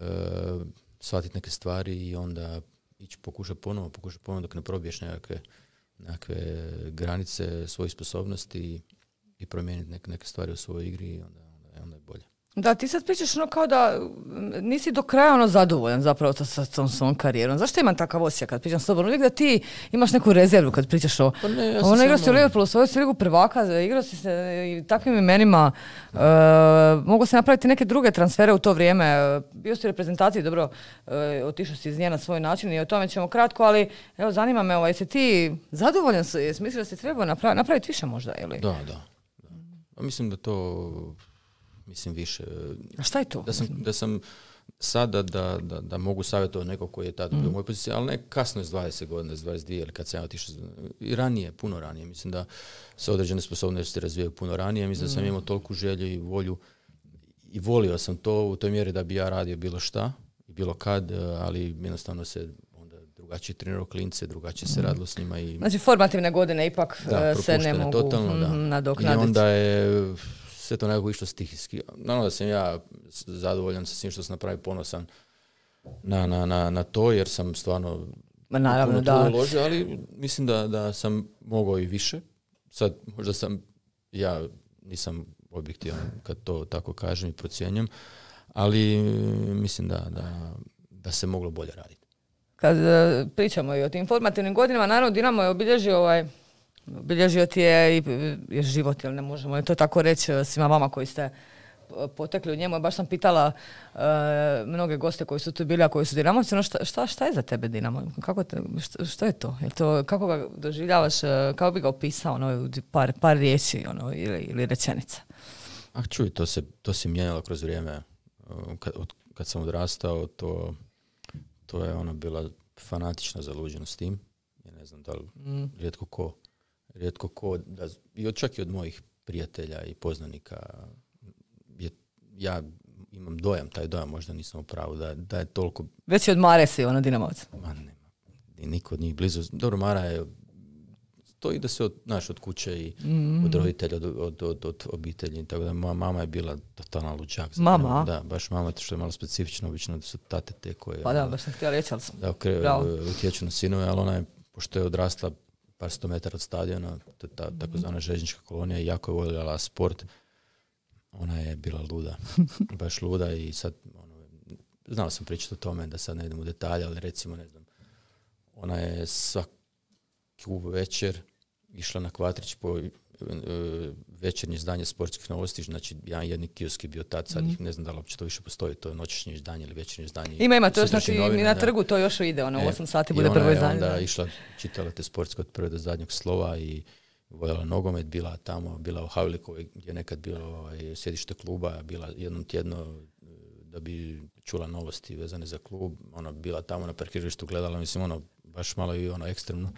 shvatiti neke stvari i onda ići pokušati ponovo, pokušati ponovo dok ne probiješ nekakve, granice svojih sposobnosti i, promijeniti neke, stvari u svojoj igri i onda, onda je bolje. Da, ti sad pričaš ono kao da mm, nisi do kraja ono zadovoljan zapravo sa, sa tom karijerom. Zašto imam takav osjećaj kad pričam s tobom? Uvijek da ti imaš neku rezervu kad pričaš o... Pa ono, si u Liverpoolu, svoju si prvaka, igrao si se e, i takvim imenima. E, mogu se napraviti neke druge transfere u to vrijeme. E, bio si u reprezentaciji, dobro, otišao si iz nje na svoj način i o tome ćemo kratko, ali evo, zanima me, ovaj, jesi ti zadovoljan, jesi mislio da si trebao napraviti, više možda, ili? da. da. Mislim da to mislim više. E, A šta je to? Da sam, da sam sada da, da, da mogu savjetovati nekog koji je tada bio u mojoj mm. poziciji, ali ne kasno iz 20 godina, iz 22 ili kad sam ja otišao, i ranije, puno ranije. Mislim da se određene sposobnosti razvijaju puno ranije. Mislim da sam mm. imao toliku želju i volju i volio sam to u toj mjeri da bi ja radio bilo šta i bilo kad, e, ali jednostavno se drugačije trenirao klince, drugačije se mm. radilo s njima. I... Znači formativne godine ipak e, se ne mogu nadoknaditi. I onda je sve to nekako išlo stihijski. Naravno da sam ja zadovoljan sa svim što sam napravio ponosan na, na, na, na to, jer sam stvarno naravno, da. Uložio, ali mislim da, da sam mogao i više. Sad možda sam, ja nisam objektivan kad to tako kažem i procjenjujem, ali mislim da, da, da se moglo bolje raditi. Kad e, pričamo i o tim informativnim godinama, naravno Dinamo je obilježio ovaj Bilježio ti je i je život, jel ne možemo to tako reći e, svima vama koji ste e, potekli u njemu. Baš sam pitala e, mnoge goste koji su tu bili, a koji su Dinamovci, ono šta, šta, šta je za tebe Dinamo? Kako te, šta, je to? Jel to? Kako ga doživljavaš? Kako bi ga opisao? Ono, par, par riječi ono, ili, ili rečenica. A ah, čuj, to se, to se mijenjalo kroz vrijeme. Kad, kad sam odrastao, to, to je ono bila fanatična zaluđenost s tim. Ja ne znam da li mm. rijetko ko rijetko ko, da, i od, čak i od mojih prijatelja i poznanika, je, ja imam dojam, taj dojam možda nisam u pravu, da, da je toliko... Već je od Mare si ono Dinamovac. Ma nema, niko od njih blizu. Dobro, Mara je to ide se od, naš, od kuće i mm. od roditelja, od, od, od, od, obitelji. Tako da moja mama je bila totalna lučak. Znači, mama? Da, baš mama, što je malo specifično, obično da su tate te koje... Pa da, baš sam htjela reći, ali sam... Da, okre, utječu na sinove, ali ona je, pošto je odrasla par sto metara od stadiona, ta takozvana željeznička kolonija, jako je voljela sport. Ona je bila luda, (laughs) baš luda i sad, ono, sam pričati o tome, da sad ne idem u detalje, ali recimo, ne znam, ona je svaki večer išla na kvatrić po E, večernje izdanje sportskih novosti, znači jedan jedni kiosk je bio tad, sad mhm. ne znam da li uopće to više postoji, to je noćišnje izdanje ili večernje izdanje. Ima, ima, to znači i na trgu to još ide, ono, u 8 e, sati bude prvo izdanje. I ona je onda išla, čitala te sportske od prve do zadnjeg slova i voljela nogomet, bila tamo, bila u Havlikovoj gdje je nekad bilo ovaj, sjedište kluba, bila jednom tjedno e, da bi čula novosti vezane za klub, ona bila tamo na parkiralištu, gledala, mislim, ono, baš malo i ono ekstremno.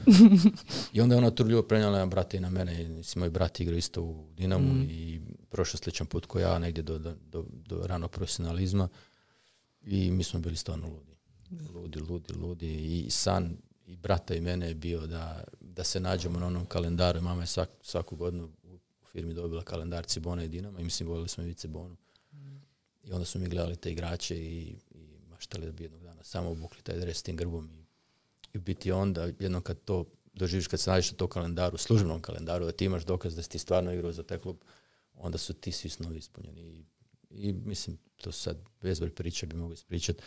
(laughs) I onda je ona turljivo prenijela na brata i na mene. Mislim, moj brat igra isto u Dinamu mm. i prošao sličan put ko ja, negdje do, do, rano profesionalizma. I mi smo bili stvarno ludi. Ludi, ludi, ludi. I san i brata i mene je bio da, da se nađemo na onom kalendaru. Mama je svaku godinu u firmi dobila kalendar Cibona i Dinama i mislim, volili smo i Bonu. Mm. I onda smo mi gledali te igrače i, i maštali da bi jednog dana samo obukli taj dres s tim grbom i biti onda, jednom kad to doživiš, kad se nađeš na to kalendaru, službenom kalendaru, da ti imaš dokaz da si ti stvarno igrao za taj klub, onda su ti svi snovi ispunjeni. I, i mislim, to sad bezbroj priča bi mogu ispričati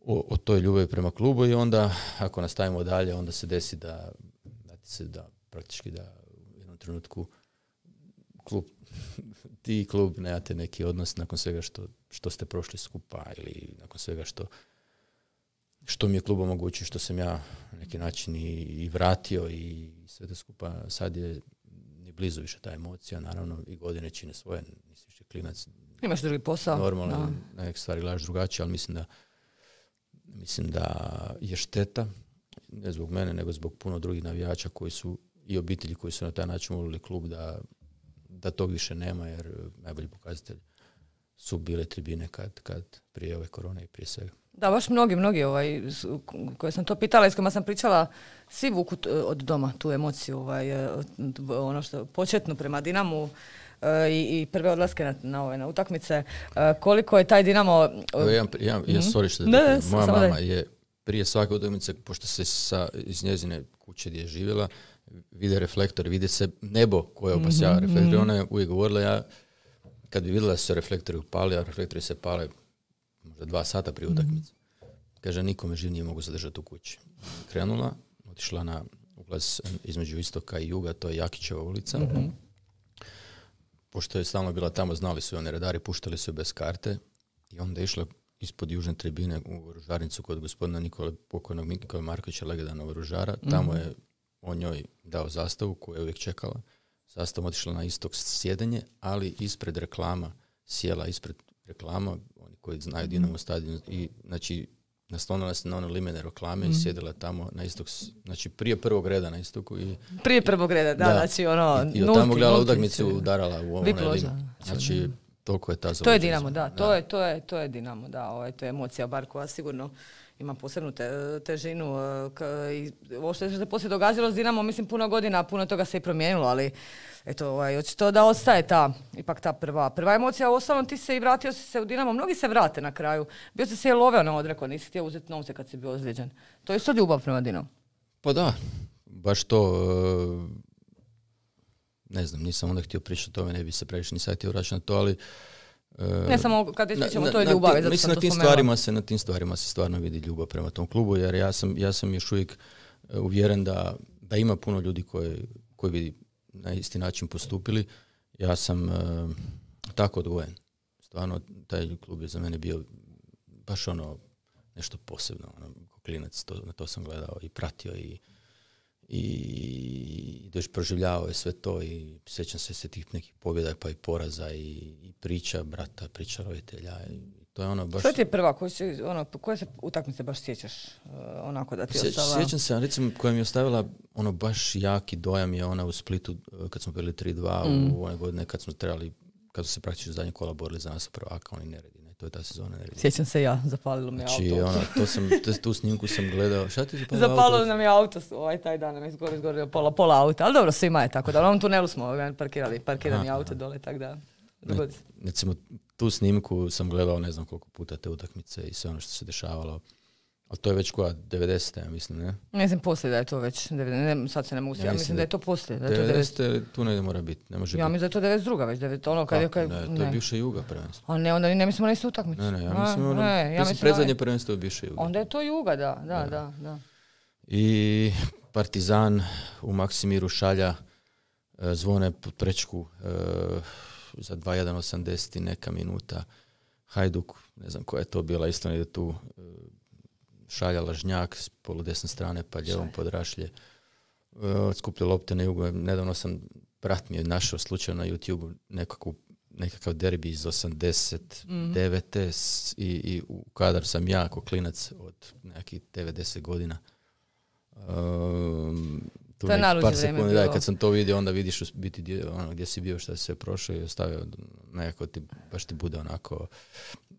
o, o, toj ljubavi prema klubu i onda ako nastavimo dalje, onda se desi da, da se da praktički da u jednom trenutku klub, (laughs) ti klub nemate neki odnos nakon svega što, što ste prošli skupa ili nakon svega što što mi je klub omogućio, što sam ja na neki način i, i vratio i sve to skupa. Sad je ni blizu više ta emocija, naravno i godine čine svoje, nisi više klinac. Imaš drugi posao. Normalno, da. neke stvari gledaš drugačije, ali mislim da, mislim da je šteta, ne zbog mene, nego zbog puno drugih navijača koji su i obitelji koji su na taj način volili klub da, da tog više nema, jer najbolji pokazatelj su bile tribine kad, kad prije ove korone i prije svega. Da, baš mnogi, mnogi ovaj, koje sam to pitala i s kojima sam pričala, svi vuku od doma tu emociju, ovaj, e, ono što početnu prema Dinamu, e, i, i prve odlaske na, na, ove, na utakmice. E, koliko je taj Dinamo... Ja, ja, ja sorry što moja mama je prije svake utakmice, pošto se sa, iz njezine kuće gdje je živjela, vide reflektor, vide se nebo koje mhm, opasljava mm-hmm. reflektor. Mhm. Ona je uvijek govorila, ja kad bi vidjela da se reflektori upali, a reflektori se pale, možda dva sata prije mhm. utakmice. Kaže, nikome živ nije mogu zadržati u kući. Krenula, otišla na ulaz između istoka i juga, to je Jakićeva ulica. Mhm. Pošto je stalno bila tamo, znali su i oni redari, puštali su bez karte i onda je išla ispod južne tribine u oružarnicu kod gospodina Nikole, pokojnog Nikola Markovića, legendarnog oružara. Tamo mhm. je on njoj dao zastavu koju je uvijek čekala. Zastavom otišla na istok sjedenje, ali ispred reklama sjela ispred reklama, oni koji znaju mhm. Dinamo stadion i znači naslonila se na one limene reklame i mhm. sjedila tamo na istok, znači prije prvog reda na istoku. I, prije prvog reda, da, da znači ono... I, od tamo gledala utakmicu, udarala u Znači, toliko je ta To je Dinamo, da, to je, to je, to je Dinamo, da, ovaj, to je emocija bar koja sigurno ima posebnu te, težinu. Eh, i, ovo što se poslije događalo s Dinamo, mislim, puno godina, puno toga se i promijenilo, ali eto, ovaj, očito da ostaje ta, ipak ta prva, prva emocija. Uostalom ti se i vratio si se u Dinamo. Mnogi se vrate na kraju. Bio si se je loveo na odreko, nisi htio uzeti novce kad si bio ozlijeđen. To je isto ljubav prema Dinamu. Pa da, baš to. E, ne znam, nisam onda htio pričati o tome, ne bi se previše ni sad vraćati na to, ali e, ne samo kad ispričamo, to je ljubav. Na, mislim, na tim, stvarima se, na tim stvarima se stvarno vidi ljubav prema tom klubu, jer ja sam, sam još uvijek e, uvjeren da, da ima puno ljudi koji, vidi na isti način postupili, ja sam eh, tako odvojen. Stvarno, taj klub je za mene bio baš ono nešto posebno. Ono, klinac, to, na to sam gledao i pratio i i doš proživljavao je sve to i sjećam se se tih nekih pobjeda pa i poraza i, i priča brata, priča roditelja i to je ono baš... Što ti je prva? Ono, koje ono, koja se utakmice baš sjećaš? Eh, onako da ti Sjeć, ostala... Sjećam se, recimo, koja mi je ostavila ono baš jaki dojam je ona u Splitu eh, kad smo bili 3-2 u mm. one godine kad smo trebali, kad su se praktično zadnje kola borili za nas prvaka, oni neredi. Ne, to je ta sezona neredi. Sjećam se ja, zapalilo mi znači, auto. ono, to sam, (laughs) to, tu snimku sam gledao. Šta ti zapalilo Zapalilo auto? nam je auto ovaj taj dan, nam je izgorio, pola, pola auta. Ali dobro, svima je tako da. U ovom tunelu smo ovaj, parkirali, parkirani auto dole, tako da. Ne, recimo, tu snimku sam gledao ne znam koliko puta te utakmice i sve ono što se dešavalo. Ali to je već koja, 90. ja mislim, ne? Ne znam, poslije da je to već, sad se ne mogu ja, mislim da, je to poslije. Da 90. To tu ne mora biti, ne može Ja mislim da je to 92. već, 90, ono kad je... Kad, to je bivša Juga prvenstvo. A ne, onda ne mislimo na istu utakmicu. Ne, ne, ja mislim, ono, ne, mislim predzadnje prvenstvo je bivša Juga. Onda je to Juga, da, da, da, I Partizan u Maksimiru šalja e, zvone po prečku e, za 2.1.80 i neka minuta. Hajduk, ne znam koja je to bila, isto ide tu e, šalja lažnjak s poludesne strane pa ljevom podrašlje. E, skuplje lopte na jugu. Nedavno sam brat mi je našao slučaj na YouTube nekakav derbi iz 89. Mhm. i, u kadar sam jako klinac od nekih 90 godina to je par sekundi, kad sam to vidio, onda vidiš biti gdje, ono, gdje si bio, šta si sve prošao i ostavio nekako ti, baš ti bude onako...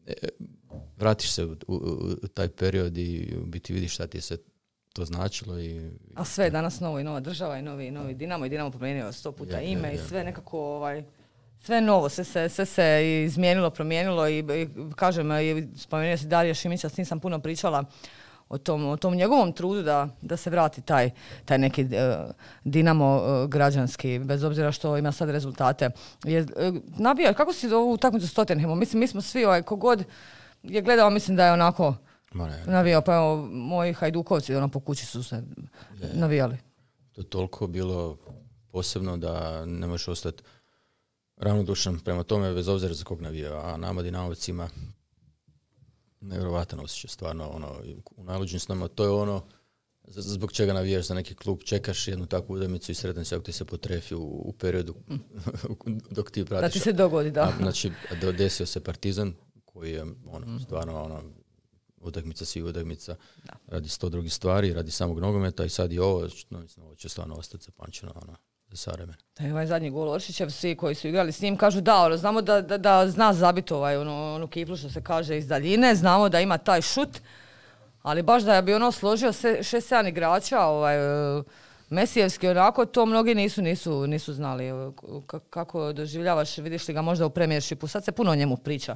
E, vratiš se u, taj period i biti vidiš šta ti je sve to značilo. I, A sve je danas novo i nova država i novi, novi Dinamo i Dinamo promijenio sto puta ime i sve nekako ovaj, sve novo, sve se, se izmijenilo, promijenilo i, i kažem, spomenuo si Darija Šimića, s njim sam puno pričala o tom, o tom njegovom trudu da, da se vrati taj, taj neki uh, dinamo e, građanski, bez obzira što ima sad rezultate. Je, e, kako si ovu utakmicu s Tottenhamom? Mislim, mi smo svi, ovaj, kogod je gledao, mislim da je onako navijao. Pa evo, moji hajdukovci ono, po kući su se navijali. To je toliko bilo posebno da ne možeš ostati ravnodušan prema tome bez obzira za kog navija, a nama dinamovcima nevjerovatan osjećaj, stvarno, ono, u najluđim snama, to je ono, zbog čega navijaš za neki klub, čekaš jednu takvu udamicu i sretan se ako ti se potrefi u, u periodu (laughs) dok ti pratiš. Da ti se dogodi, da. znači, desio se Partizan, koji je ono, mm. stvarno ono, utakmica svi utakmica, radi sto drugih stvari, radi samog nogometa i sad i ovo, znači, ovo će stvarno ostati zapamćeno. Ono savremen. Taj ovaj zadnji gol Oršićev, svi koji su igrali s njim kažu da, ono, znamo da, da, da zna zabiti ovaj ono, što se kaže iz daljine, znamo da ima taj šut, ali baš da bi ono složio šest sedam igrača ovaj, e, Mesijevski onako, to mnogi nisu, nisu, nisu znali. kako doživljavaš, vidiš li ga možda u šipu, sad se puno o njemu priča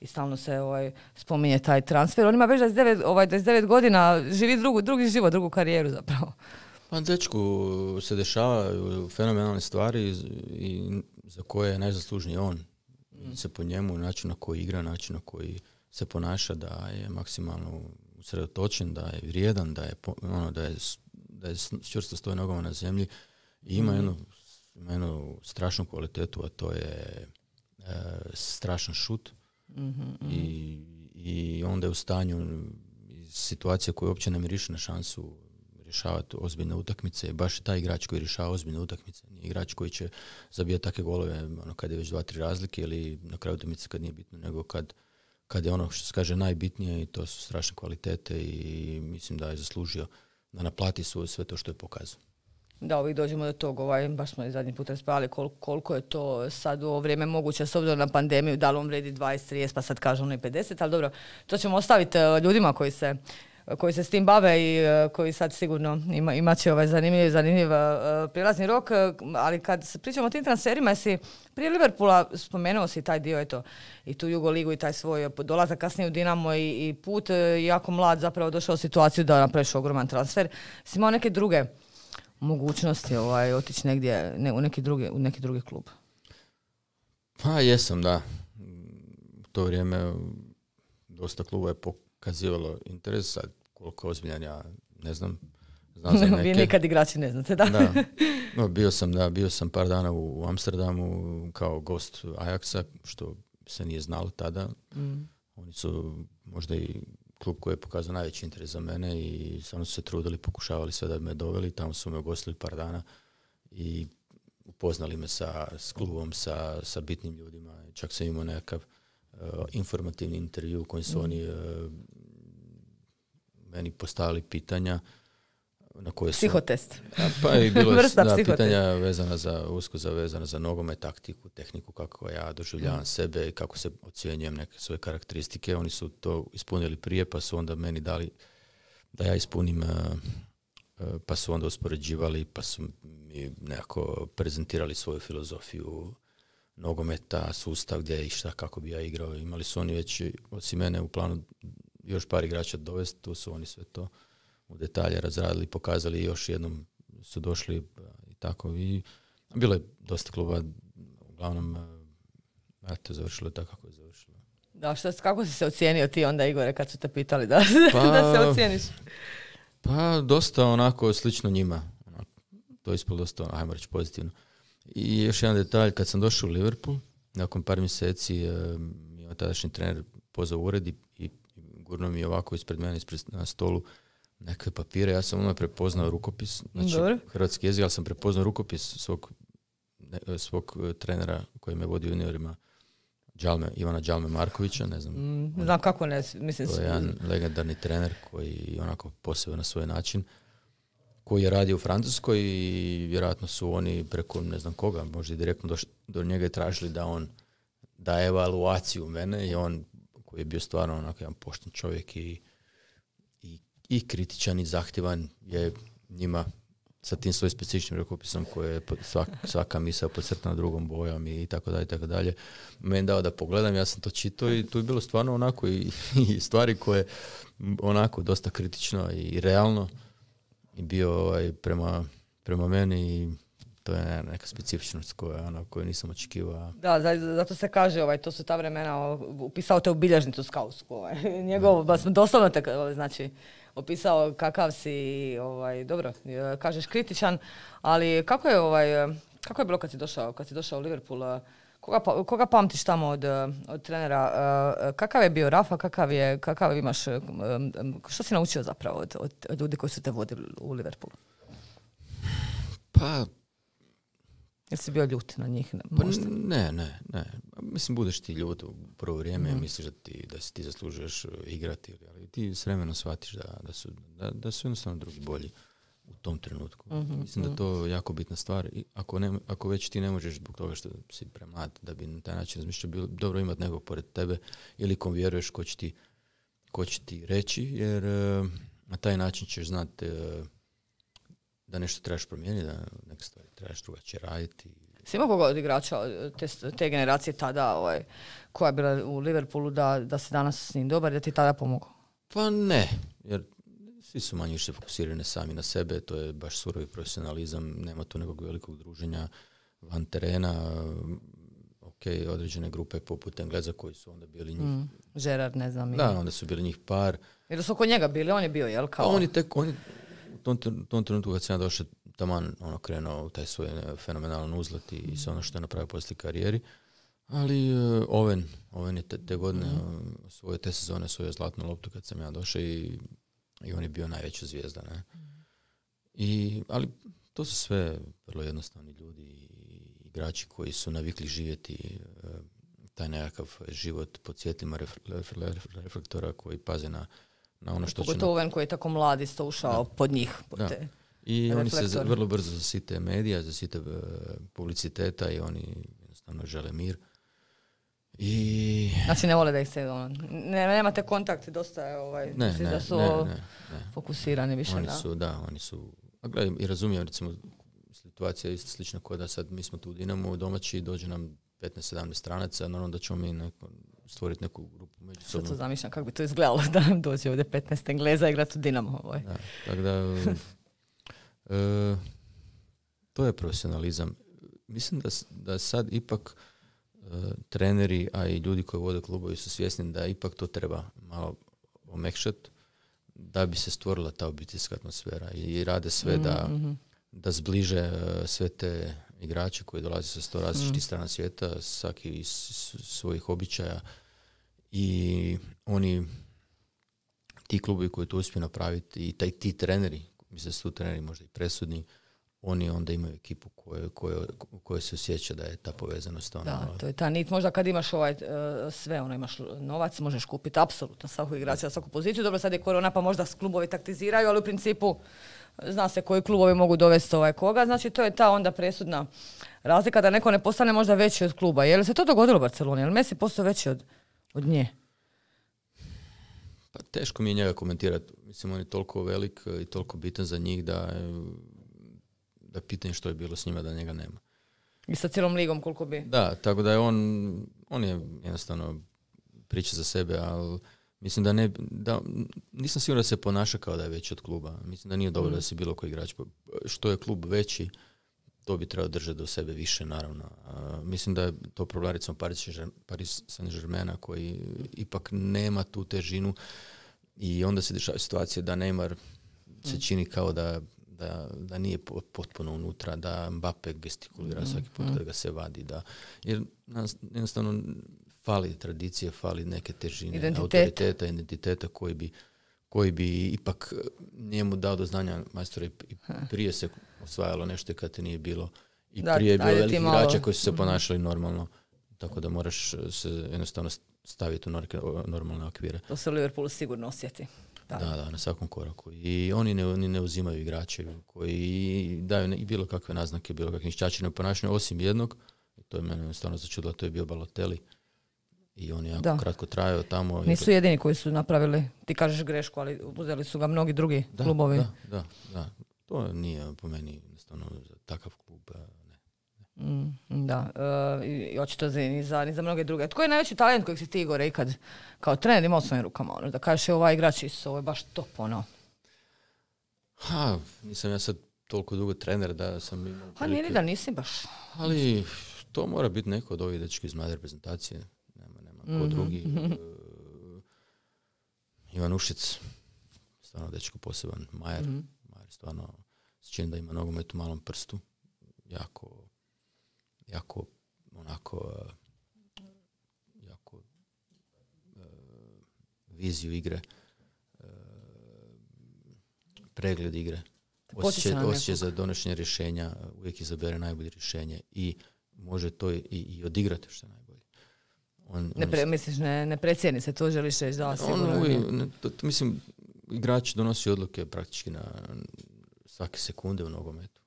i stalno se ovaj, spominje taj transfer. On ima već 29, ovaj, 29 godina, živi drugu, drugi život, drugu karijeru zapravo. Pa dečku se dešavaju uh, fenomenalne stvari i za koje je najzaslužniji on. Mm. Se po njemu, način na koji igra, način na koji se ponaša, da je maksimalno usredotočen, da je vrijedan, da je, ono, da je, da je čvrsto stoje nogama na zemlji i mm. ima, jednu, strašnu kvalitetu, a to je e, strašan šut mm I, i onda je u stanju situacija koje uopće ne miriše na šansu rješavati ozbiljne utakmice i baš taj igrač koji rješava ozbiljne utakmice nije igrač koji će zabijati takve golove ono, kad je već dva, tri razlike ili na kraju utakmice kad nije bitno, nego kad, kad je ono što se kaže najbitnije i to su strašne kvalitete i mislim da je zaslužio da naplati svoje sve to što je pokazao. Da, uvijek dođemo do tog, ovaj, baš smo i zadnji put raspravili koliko je to sad u ovo vrijeme moguće, s obzirom na pandemiju, da li on vredi 20, 30, pa sad kažu i 50, ali dobro, to ćemo ostaviti eh, ljudima koji se koji se s tim bave i e, koji sad sigurno ima, imat će ovaj zanimljiv, zanimljiv e, prilazni rok. E, ali kad pričamo o tim transferima, jesi prije Liverpoola spomenuo si taj dio, eto, i tu Ligu i taj svoj dolazak kasnije u Dinamo i, i put, jako mlad zapravo došao u situaciju da napraviš ogroman transfer. Si imao neke druge mogućnosti ovaj, otići negdje, ne, u, neki drugi, u neki drugi klub? Pa jesam, da. U to vrijeme dosta kluba je kazivalo interes, sad koliko ozbiljan ja ne znam. Znam za (laughs) neke. Vi nikad igrači ne znate, da. da. (laughs) No, bio sam, da, bio sam par dana u, Amsterdamu kao gost Ajaxa, što se nije znalo tada. Mm. Oni su možda i klub koji je pokazao najveći interes za mene i samo su se trudili, pokušavali sve da me doveli. Tamo su me ugostili par dana i upoznali me sa, s klubom, sa, sa bitnim ljudima. Čak sam imao nekakav Eh, informativni intervju koji su oni eh, meni postavili pitanja na koje Psihotest. Pa i bilo (laughs) pitanja vezana za, usko za vezana za nogome, taktiku, tehniku, kako ja doživljavam mm. sebe i kako se ocjenjujem neke svoje karakteristike. Oni su to ispunili prije, pa su onda meni dali da ja ispunim, eh, pa su onda uspoređivali, pa su mi nekako prezentirali svoju filozofiju nogometa, sustav gdje i šta kako bi ja igrao. Imali su oni već osim mene u planu još par igrača dovesti, tu su oni sve to u detalje razradili, pokazali i još jednom su došli pa i tako. I bilo je dosta kluba, uglavnom, eh, eto završilo je tako kako je završilo. Da, šta, kako si se ocijenio ti onda, Igore, kad su te pitali da, (laughs) pa, da se ocijeniš? Pa, dosta onako slično njima. Ono, to je ispalo dosta, ajmo reći, pozitivno. I još jedan detalj, kad sam došao u Liverpool, nakon par mjeseci eh, mi je tadašnji trener pozvao ured i, i gurno mi je ovako ispred mene, ispred na stolu, neke papire. Ja sam ono prepoznao rukopis, znači hrvatski jezik, ali sam prepoznao rukopis svog, eh, trenera koji me vodi juniorima. Ivana Đalme Markovića, ne znam. Mm, znam kako ne, mislim. To je jedan legendarni trener koji onako posebno na svoj način koji je radio u Francuskoj i vjerojatno su oni preko ne znam koga, možda i direktno do njega tražili da on da evaluaciju mene i on koji je bio stvarno onako jedan pošten čovjek i, i, kritičan i zahtjevan je njima sa tim svojim specifičnim rekopisom koje je svak, svaka misa podcrtana drugom bojom i tako dalje i tako dalje. Meni dao da pogledam, ja sam to čitao i tu je bilo stvarno onako i (laughs) stvari koje onako dosta kritično i realno i bio ovaj, prema, prema meni i to je neka specifičnost koja, ono, koju nisam očekivao. Da, zato se kaže, ovaj, to su ta vremena, ovaj, upisao te u bilježnicu skausku. Ovaj. (laughs) Njegov, baš doslovno te, ovaj, znači, opisao kakav si, ovaj, dobro, e, kažeš kritičan, ali kako je, ovaj, e, kako je bilo kad si došao, kad si došao u Liverpool, e, Koga, pa, koga pamtiš tamo od, od trenera? E, kakav je bio Rafa? Kakav je, kakav imaš, e, što si naučio zapravo od, od, ljudi koji su te vodili u Liverpoolu? Pa, Jel si bio ljut na njih? Pa ne, ne, ne. Mislim, budeš ti ljut u prvo vrijeme, mm. misliš da, ti, da si ti zaslužuješ e, igrati, ali ti s vremenom shvatiš da, da, su, da, da su jednostavno drugi bolji u tom trenutku. Mhm, Mislim da mhm. to jako bitna stvar. ako, ne, ako već ti ne možeš zbog toga što si premlad da bi na taj način razmišljao, bilo dobro imati nekog pored tebe ili kom vjeruješ ko će ti, ko će ti reći, jer uh, na taj način ćeš znati e, da nešto trebaš promijeniti, da neke stvari trebaš drugačije raditi. Si imao koga od igrača te, te generacije tada ovaj, koja je bila u Liverpoolu da, da si danas s njim dobar da ti tada pomogao? Pa ne, jer svi su manje više fokusirani sami na sebe, to je baš surovi profesionalizam, nema tu nekog velikog druženja van terena, ok, određene grupe poput Engleza koji su onda bili njih... Mm, Gerard, ne znam. Da, onda su bili njih par. Jer su oko njega bili, on je bio, jel? Kao... Pa on je tek, on je, u tom, trenutku kad sam ja došao, taman ono krenuo u taj svoj e, fenomenalan uzlet i, sve ono što je napravio poslije karijeri. Ali e, Oven, Oven je te, godine mm. e, svoje te sezone svoje zlatnu loptu kad sam ja došao i i on je bio najveća zvijezda. Ne? I, ali to su sve vrlo jednostavni ljudi i igrači koji su navikli živjeti e, taj nekakav život pod svjetlima reflektora koji paze na, na ono što Pogotovo će... Pogotovo koji je tako mladi sto ušao pod njih. Pod Te I oni se vrlo brzo zasite medija, zasite e, publiciteta i oni jednostavno žele mir. I... Znači ne vole da ih se... ono, ne, nemate kontakte dosta ovaj... Ne, ne, da su ne, ne, ne. fokusirani više oni da. Su, da, oni su... A gledam i razumijem, recimo, situacija je isto slična kao da sad mi smo tu u Dinamu, domaći, dođe nam 15-17 stranaca, naravno da ćemo mi neko, stvoriti neku grupu međusobno. Sad to zamišljam kako bi to izgledalo (laughs) da nam dođe ovdje 15 Engleza igrati u Dinamo. Ovaj. Da, tako da... (laughs) e, to je profesionalizam. Mislim da, da sad ipak treneri, a i ljudi koji vode klubovi su svjesni da ipak to treba malo omekšati da bi se stvorila ta obiteljska atmosfera i rade sve mm, da, mhm. da zbliže e, sve te igrače koji dolaze sa sto različitih mm. strana svijeta, svaki iz svojih običaja i oni ti klubovi koji to uspiju napraviti i taj ti treneri, mislim da su treneri možda i presudni, oni onda imaju ekipu u kojoj se osjeća da je ta povezanost. Ona, da, to je ta nit. Možda kad imaš ovaj, e, sve, ono, imaš novac, možeš kupiti apsolutno svaku za svaku poziciju. Dobro, sad je korona, pa možda klubovi taktiziraju, ali u principu zna se koji klubovi mogu dovesti ovaj koga. Znači, to je ta onda presudna razlika da neko ne postane možda veći od kluba. Je li se to dogodilo u Barceloni? Je li Messi postao veći od, od nje? Pa teško mi je njega komentirati. Mislim, on je toliko velik i toliko bitan za njih da da pitanje što je bilo s njima da njega nema. I sa cijelom ligom koliko bi? Da, tako da je on, on je jednostavno priča za sebe, ali mislim da ne, da, nisam siguran da se ponaša kao da je veći od kluba. Mislim da nije dobro mhm. da se bilo koji igrač, što je klub veći, to bi trebao držati do sebe više, naravno. mislim da je to problem, Paris, saint koji ipak nema tu težinu i onda se dešava situacija da Neymar se mhm. čini kao da da, nije potpuno unutra, da Mbappe gestikulira mm, svaki put kada ga se vadi. Da, jer nas jednostavno fali tradicije, fali neke težine, identiteta, autoriteta, identiteta koji bi, koji bi ipak njemu dao do znanja majstora i prije se osvajalo nešto kad te nije bilo. I da, prije je bilo velikih igrača koji su se mhm. ponašali normalno. Tako da moraš se jednostavno staviti u normalne okvire. To se Liverpool sigurno osjeti. Da. da, na svakom koraku. I oni ne, ne uzimaju igrače koji daju bilo kakve naznake, bilo kakvih nišćačine u ponašanju, osim jednog, to je mene stvarno začudilo, to je bio Balotelli. I on je jako kratko trajao tamo. Nisu jedini koji su napravili, ti kažeš grešku, ali uzeli su ga mnogi drugi da, klubovi. Da, da, da. To nije po meni jednostavno takav klub Mm, da, e, i očito za, za, mnoge druge. Tko je najveći talent kojeg si ti, Igore, ikad kao trener imao svojim rukama? Ono, da kažeš, ovaj igrač iso ovo je baš top, ono. Ha, nisam ja sad toliko dugo trener da sam imao... Ha, nije da nisi baš. Ali to mora biti neko od ovih dečki iz mlade reprezentacije. Nema, nema ko mhm. drugi. (laughs) E, Ivan Ušic, stvarno dečko poseban. Majer, mhm. Majer stvarno se čini da ima nogomet u malom prstu. Jako jako onako eh, jako eh, viziju igre eh, pregled igre osjećaj, za donošenje rješenja uvijek izabere najbolje rješenje i može to i, i odigrati što je najbolje on, ne pre, se, to želiš reći da on, mislim, igrač donosi odluke praktički na svake sekunde u nogometu.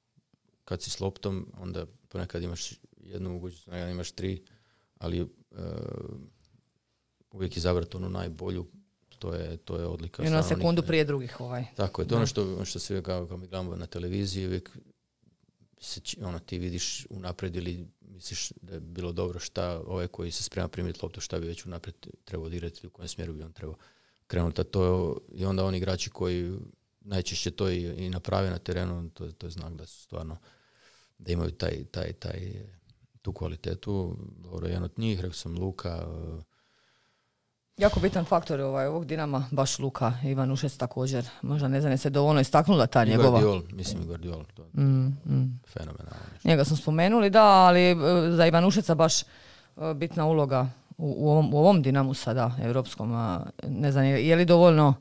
Kad si s loptom, onda ponekad imaš jednu mogućnost, ja imaš tri, ali e, uvijek izabrati onu najbolju, to je, to je odlika. I na sekundu prije drugih ovaj. Tako je, to ono što, ono što svi kao, kao mi gledamo na televiziji, uvijek se, ono, ti vidiš unaprijed ili misliš da je bilo dobro šta ovaj koji se sprema primiti loptu šta bi već unaprijed trebao dirati u kojem smjeru bi on trebao krenuti. A to je, i onda oni igrači koji najčešće to i, i naprave na terenu, to, to je znak da su stvarno da imaju taj, taj, taj tu kvalitetu. Dobro, jedan od njih, rekao sam Luka, eh, Jako bitan faktor ovaj, ovog Dinama, baš Luka Ivanušec također. Možda ne znam, se dovoljno istaknula ta njegova. mislim mm, mm, fenomenalno. Njega smo spomenuli, da, ali eh, za ušeca baš eh, bitna uloga u, ovom, u ovom Dinamu sada, europskom. Ne znam, je li dovoljno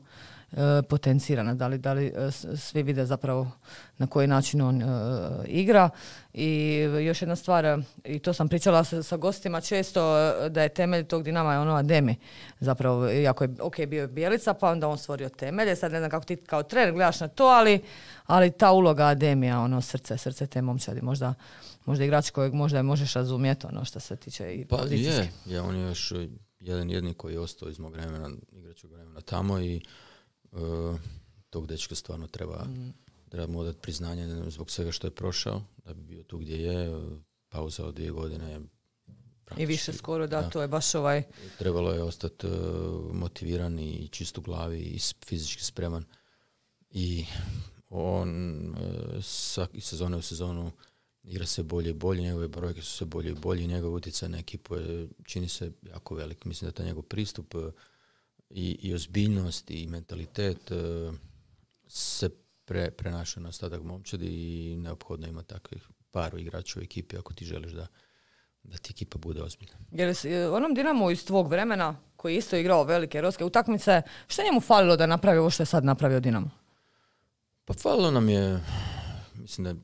E, potencirana, da li, da li e, svi vide zapravo na koji način on e, igra. I još jedna stvar, i to sam pričala sa, sa gostima često, da je temelj tog Dinama je ono Ademi. Zapravo, jako je, ok, bio je bijelica pa onda on stvorio temelje. Sad ne znam kako ti kao trener gledaš na to, ali, ali ta uloga Ademija, ono srce, srce te momčadi, možda možda igrač kojeg možda možeš razumjeti ono što se tiče i pa je, on je još jedan jedni koji je ostao iz mog vremena, vremena tamo i E, tog dečka stvarno treba, mm. treba mu odati priznanje zbog svega što je prošao, da bi bio tu gdje je, e, pauza od dvije godine. I više skoro, da, to je baš ovaj... Trebalo je ostati e, motiviran i čist u glavi i fizički spreman. I on uh, sezone u sezonu igra se bolje i bolje, njegove brojke su se bolje i bolje, njegov utjecaj na ekipu je, čini se jako velik. Mislim da je njegov pristup, i, i ozbiljnost i mentalitet e, se pre, prenašaju na ostatak momčadi i neophodno ima takvih paru igrača u ekipi ako ti želiš da, da ti ekipa bude ozbiljna. Jer e, onom Dinamo iz tvog vremena koji je isto igrao velike roske utakmice, što je njemu falilo da napravi ovo što je sad napravio Dinamo? Pa falilo nam je, mislim da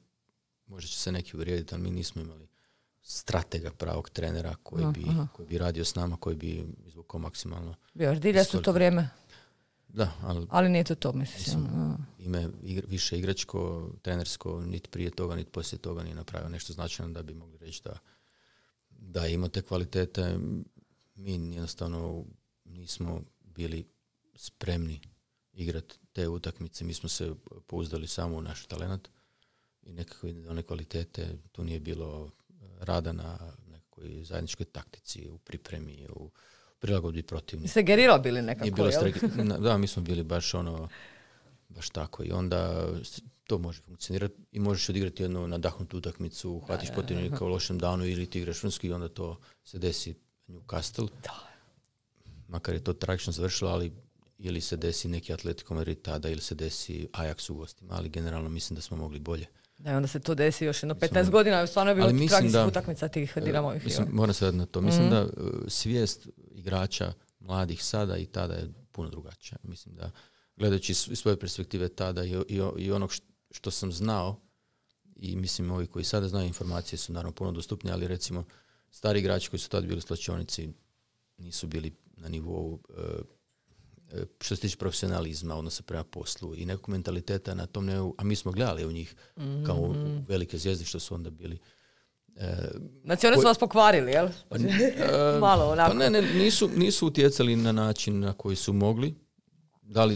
možda će se neki uvrijediti, ali mi nismo imali stratega pravog trenera koji bi, koji bi radio s nama, koji bi izvukao maksimalno. Bio su to vrijeme. Da, ali, ali nije to to, Mislim, ime više igračko, trenersko, niti prije toga, niti poslije toga nije napravio nešto značajno da bi mogli reći da, da ima te kvalitete. Mi jednostavno nismo bili spremni igrati te utakmice. Mi smo se pouzdali samo u naš talenat i nekakve one kvalitete. Tu nije bilo rada na nekoj zajedničkoj taktici, u pripremi, u prilagodbi protivnika. Se bili nekako, (laughs) Da, mi smo bili baš ono, baš tako. I onda to može funkcionirati i možeš odigrati jednu nadahnutu utakmicu, hvatiš protivnika u lošem danu ili ti igraš vrnski i onda to se desi Newcastle. Da. Makar je to tragično završilo, ali ili se desi neki Atletico Madrid tada ili se desi Ajax u gostima, ali generalno mislim da smo mogli bolje. Da, onda se to desi još jedno 15 godina, stvarno je bilo tragičnih utakmica tih e, Dinamovih. Mislim, moram se na to. Mislim mhm. da e, svijest igrača mladih sada i tada je puno drugačija. Mislim da gledajući iz svoje perspektive tada i, onog što, sam znao i mislim ovi koji sada znaju informacije su naravno puno dostupnije, ali recimo stari igrači koji su tada bili u nisu bili na nivou e, što ono se tiče profesionalizma, odnosa prema poslu i nekog mentaliteta na tom a mi smo gledali u njih kao mhm. velike zvijezde što su onda bili. E, znači oni su vas pokvarili, jel? Pa, e, (laughs) Malo onako. Pa ne, nisu, utjecali na način na koji su mogli.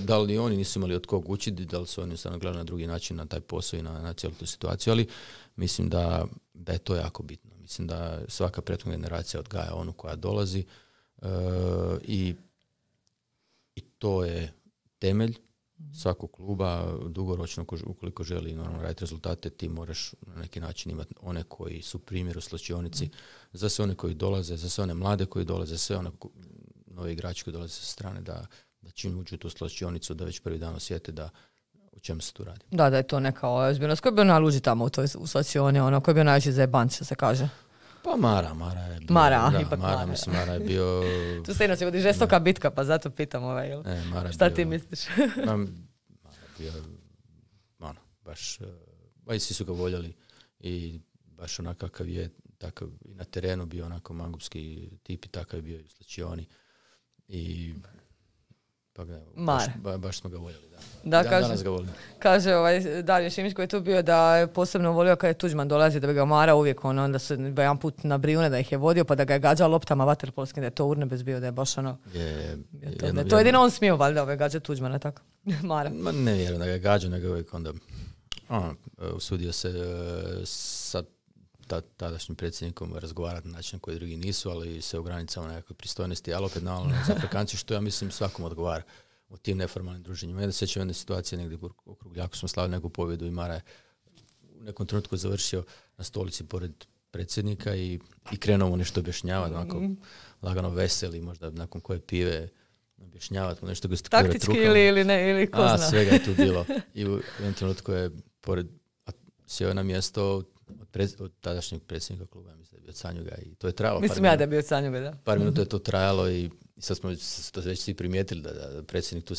Da li, oni nisu imali od kog učiti, da li su oni stvarno gledali na drugi način na taj posao i na, na cijelu tu situaciju, ali mislim da, je to jako bitno. Mislim da svaka prethodna generacija odgaja onu koja dolazi e, i to je temelj svakog kluba dugoročno ukoliko želi normalno raditi rezultate ti moraš na neki način imati one koji su primjer u slačionici za sve one koji dolaze, za sve one mlade koji dolaze, za sve one novi igrači koji dolaze sa strane da, da čim uđu u tu slačionicu da već prvi dan sjete da o čemu se tu radi. Da, da je to neka ozbiljnost Koji bi ono luđi tamo u toj u slačioni, ono koja bi najviše se kaže. Pa Mara, Mara je bio. Mara, da, ipak Mara. Mara, mislim, Mara je bio... (laughs) tu se inače vodi žestoka bitka, pa zato pitam ovaj, jel? E, Mara Šta bio, ti misliš? (laughs) Mara je bio, ono, baš, ba, eh, pa i svi su ga voljeli i baš onakav kakav je, takav, i na terenu bio onako mangupski tip i takav je bio i u slačioni. I pa ne, baš, ba, baš smo ga voljeli. Da, da kaže, ga volim. kaže ovaj Dario Šimić koji je tu bio da je posebno volio kada je Tuđman dolazi da bi ga mara uvijek ono, da se jedan put na Brijune da ih je vodio pa da ga je gađao loptama vaterpolskim da je to urnebez bio da je baš ono je, je to, jedino on smio valjda ove gađa Tuđmana tako (laughs) mara. Ma ne vjerujem da ga je nego uvijek onda ono, usudio se uh, tadašnjim predsjednikom razgovarati na način koji drugi nisu, ali se u granicama nekakve pristojnosti, ali opet za frekvenciju, što ja mislim svakom odgovara u tim neformalnim druženjima. Ja sećam jedne situacije negdje u ako smo slavili neku pobjedu i Mara je u nekom trenutku završio na stolici pored predsjednika i, i krenuo mu nešto objašnjavati, mhm. onako lagano veseli, možda nakon koje pive objašnjavati mu nešto Taktički ili, ili ne, ili ko A, svega je tu bilo. (laughs) I u jednom trenutku je pored, sjeo na mjesto od, od tadašnjeg predsjednika kluba, ja mislim je bio Canjuga i to je trajalo. Mislim ja da je bio Sanjuga. da. Par minuta je mhm. to trajalo i, sad smo to već svi primijetili da, predsjednik tu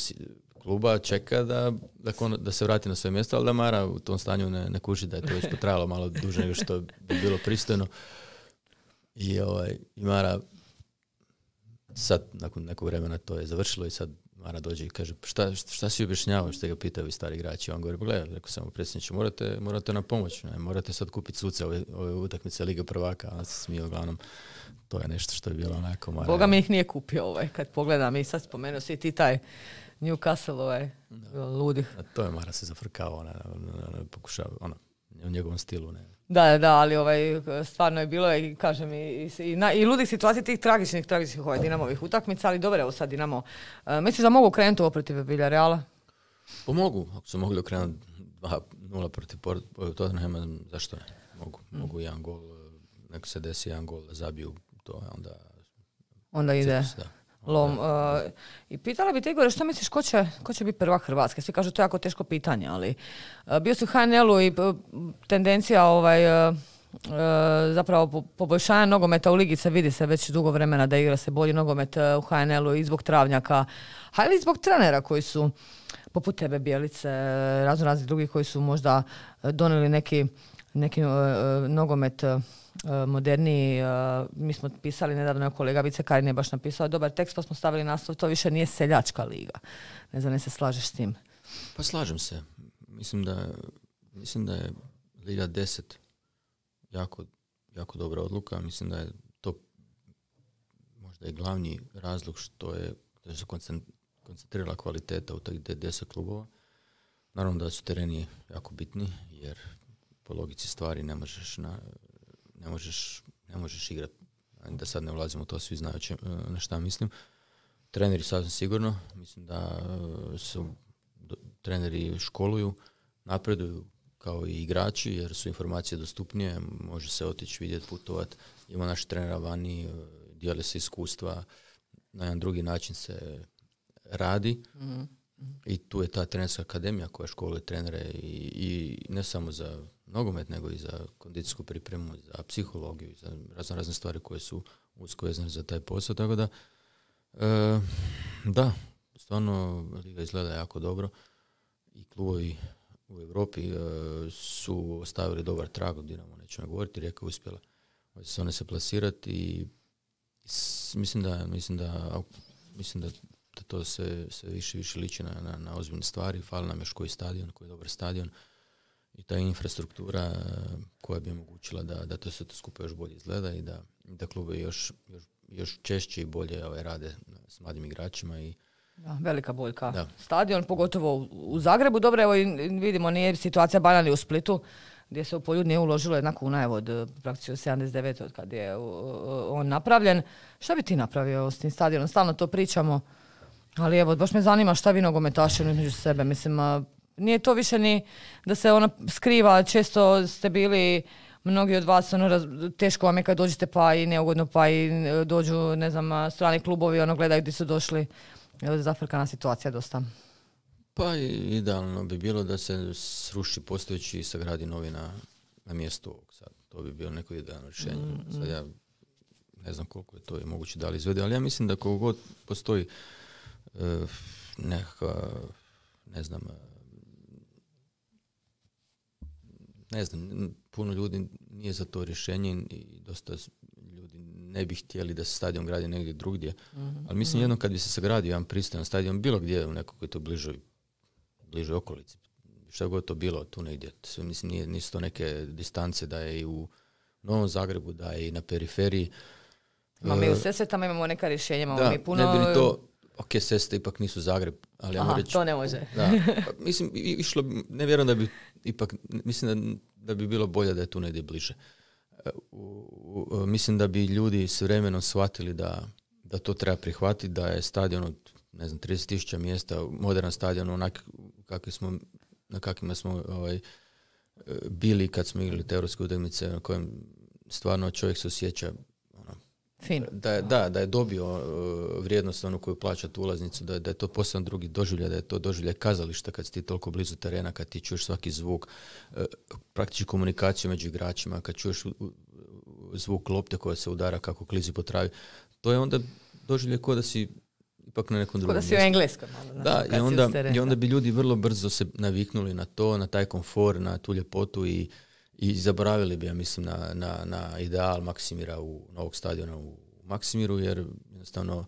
kluba čeka da, da, da, se vrati na svoje mjesto, ali da Mara u tom stanju ne, ne kuži da je to već potrajalo malo duže nego što bi bilo pristojno. I, ovaj, i Mara sad nakon nekog vremena to je završilo i sad Mara dođe i kaže, šta, šta si objašnjavao, što ga pitaju stari igrači? On govori, pa gledaj, rekao sam mu predsjedniče, morate, morate nam pomoć ne, morate sad kupiti suce ove, utakmice Liga prvaka, ona se smije uglavnom. To je nešto što je bilo onako Mara. Boga mi ih nije kupio ovaj, kad pogledam i sad spomenuo si ti taj Newcastle ovaj, ludih. to je Mara se zafrkavao, ona, pokušava, ono, u njegovom stilu, ne, da, da, ali ovaj, stvarno je bilo, i, kažem, i, i, na, i ludih situacija tih tragičnih, tragičnih ovaj, Dinamovih utakmica, ali dobro, evo sad Dinamo. E, misliš da mogu okrenuti oprotiv protiv reala Pomogu, pa ako su mogli okrenuti 2-0 protiv nema zašto ne? Mogu, mm. mogu jedan gol, e, neko se desi jedan gol, zabiju to, e, onda... Onda ide lom. E, I pitala bi te Igore, što misliš, ko će, ko će biti prva Hrvatska? Svi kažu, to je jako teško pitanje, ali e, bio si u hnl i e, tendencija ovaj, zapravo poboljšanja nogometa u ligi se vidi se već dugo vremena da igra se bolji nogomet u HNL-u i zbog travnjaka, ali i zbog trenera koji su poput tebe Bjelice, razno razni drugi koji su možda donijeli neki, neki nogomet E, moderniji, e, mi smo pisali nedavno je kolega Vice Karin je baš napisao dobar tekst pa smo stavili naslov, to više nije seljačka liga. Ne znam, ne se slažeš s tim? Pa slažem se. Mislim da, mislim da je Liga 10 jako, jako dobra odluka. Mislim da je to možda je glavni razlog što je da se koncentrirala kvaliteta u tih 10 klubova. Naravno da su tereni jako bitni jer po logici stvari ne možeš na, ne možeš, ne možeš igrati. Da sad ne ulazimo to, svi znaju čem, e, na šta mislim. Treneri sasvim sigurno, mislim da e, su treneri školuju, napreduju kao i igrači jer su informacije dostupnije, može se otići vidjeti, putovati, ima naš trenera vani, e, dijele se iskustva, na jedan drugi način se radi mhm. Mhm. i tu je ta trenerska akademija koja školuje trenere i, i ne samo za nogomet, nego i za kondicijsku pripremu, za psihologiju, za razno razne stvari koje su usko vezane za taj posao, tako da e, da, stvarno Liga izgleda jako dobro i klubovi u Europi e, su ostavili dobar trag, od Dinamo nećemo govoriti, Rijeka je uspjela se one se plasirati i mislim da, mislim da, mislim da to se sve više više liči na, na, ozbiljne stvari, fali nam još koji stadion, koji je dobar stadion, i ta infrastruktura eh, koja bi omogućila da, da to sve to skupo još bolje izgleda i da, da klube još, još, još češće i bolje ovaj, rade eh, s mladim igračima i da, velika boljka. Stadion, pogotovo u Zagrebu. Dobro, evo vidimo, nije situacija banalna u Splitu gdje se u Poljud nije uložilo jedna kuna evo, od eh, praktično 79. od kad je on napravljen. Šta bi ti napravio s tim stadionom? Stalno to pričamo. Ali evo, baš me zanima šta vi nogometaši između sebe. Mislim, nije to više ni da se ona skriva, često ste bili mnogi od vas, ono, teško vam je kad dođete pa i neugodno, pa i e, dođu, ne znam, strani klubovi, ono, gledaju gdje su došli. Je zafrkana situacija dosta? Pa idealno bi bilo da se sruši postojeći i sagradi novi na, na mjestu ovog sad. To bi bilo neko idealno rješenje. Mm, mm. Sad ja ne znam koliko je to moguće da li izvede, ali ja mislim da koliko god postoji uh, ne znam, ne znam, puno ljudi nije za to rješenje i dosta ljudi ne bi htjeli da se stadion gradi negdje drugdje. Mhm. Ali mislim, jedno kad bi se sagradio jedan pristojan stadion, bilo gdje u nekoj to bližoj, bližoj okolici, što god to bilo tu negdje, sve, mislim, nije, nisu to neke distance da je i u Novom Zagrebu, da je i na periferiji. Ma mi u e, Sesvetama imamo neka rješenja, da, mi puno... Ne bi li to, ok, Sestre ipak nisu Zagreb, ali Aha, reći, to ne može. Pa mislim, išlo, ne vjerujem da bi ipak mislim da, da bi bilo bolje da je tu negdje bliže. E, e, mislim da bi ljudi s vremenom shvatili da, da to treba prihvatiti, da je stadion od ne znam, 30.000 mjesta, modern stadion onak smo, na kakvima smo ovaj, e, bili kad smo igrali te europske utakmice na kojem stvarno čovjek se osjeća Fino. Da, da, da je dobio uh, vrijednost onu koju plaća tu ulaznicu, da, da je to posebno drugi doživljaj, da je to doživljaj kazališta kad si ti toliko blizu terena, kad ti čuješ svaki zvuk, uh, praktički komunikaciju među igračima, kad čuješ uh, zvuk lopte koja se udara kako klizi po travi. To je onda doživljaj kao da si ipak na nekom drugom da si u engleskom. Ono, da, i onda, i onda bi ljudi vrlo brzo se naviknuli na to, na taj komfor, na tu ljepotu i i zaboravili bi, ja mislim, na, na, na ideal Maksimira u novog stadiona u Maksimiru, jer jednostavno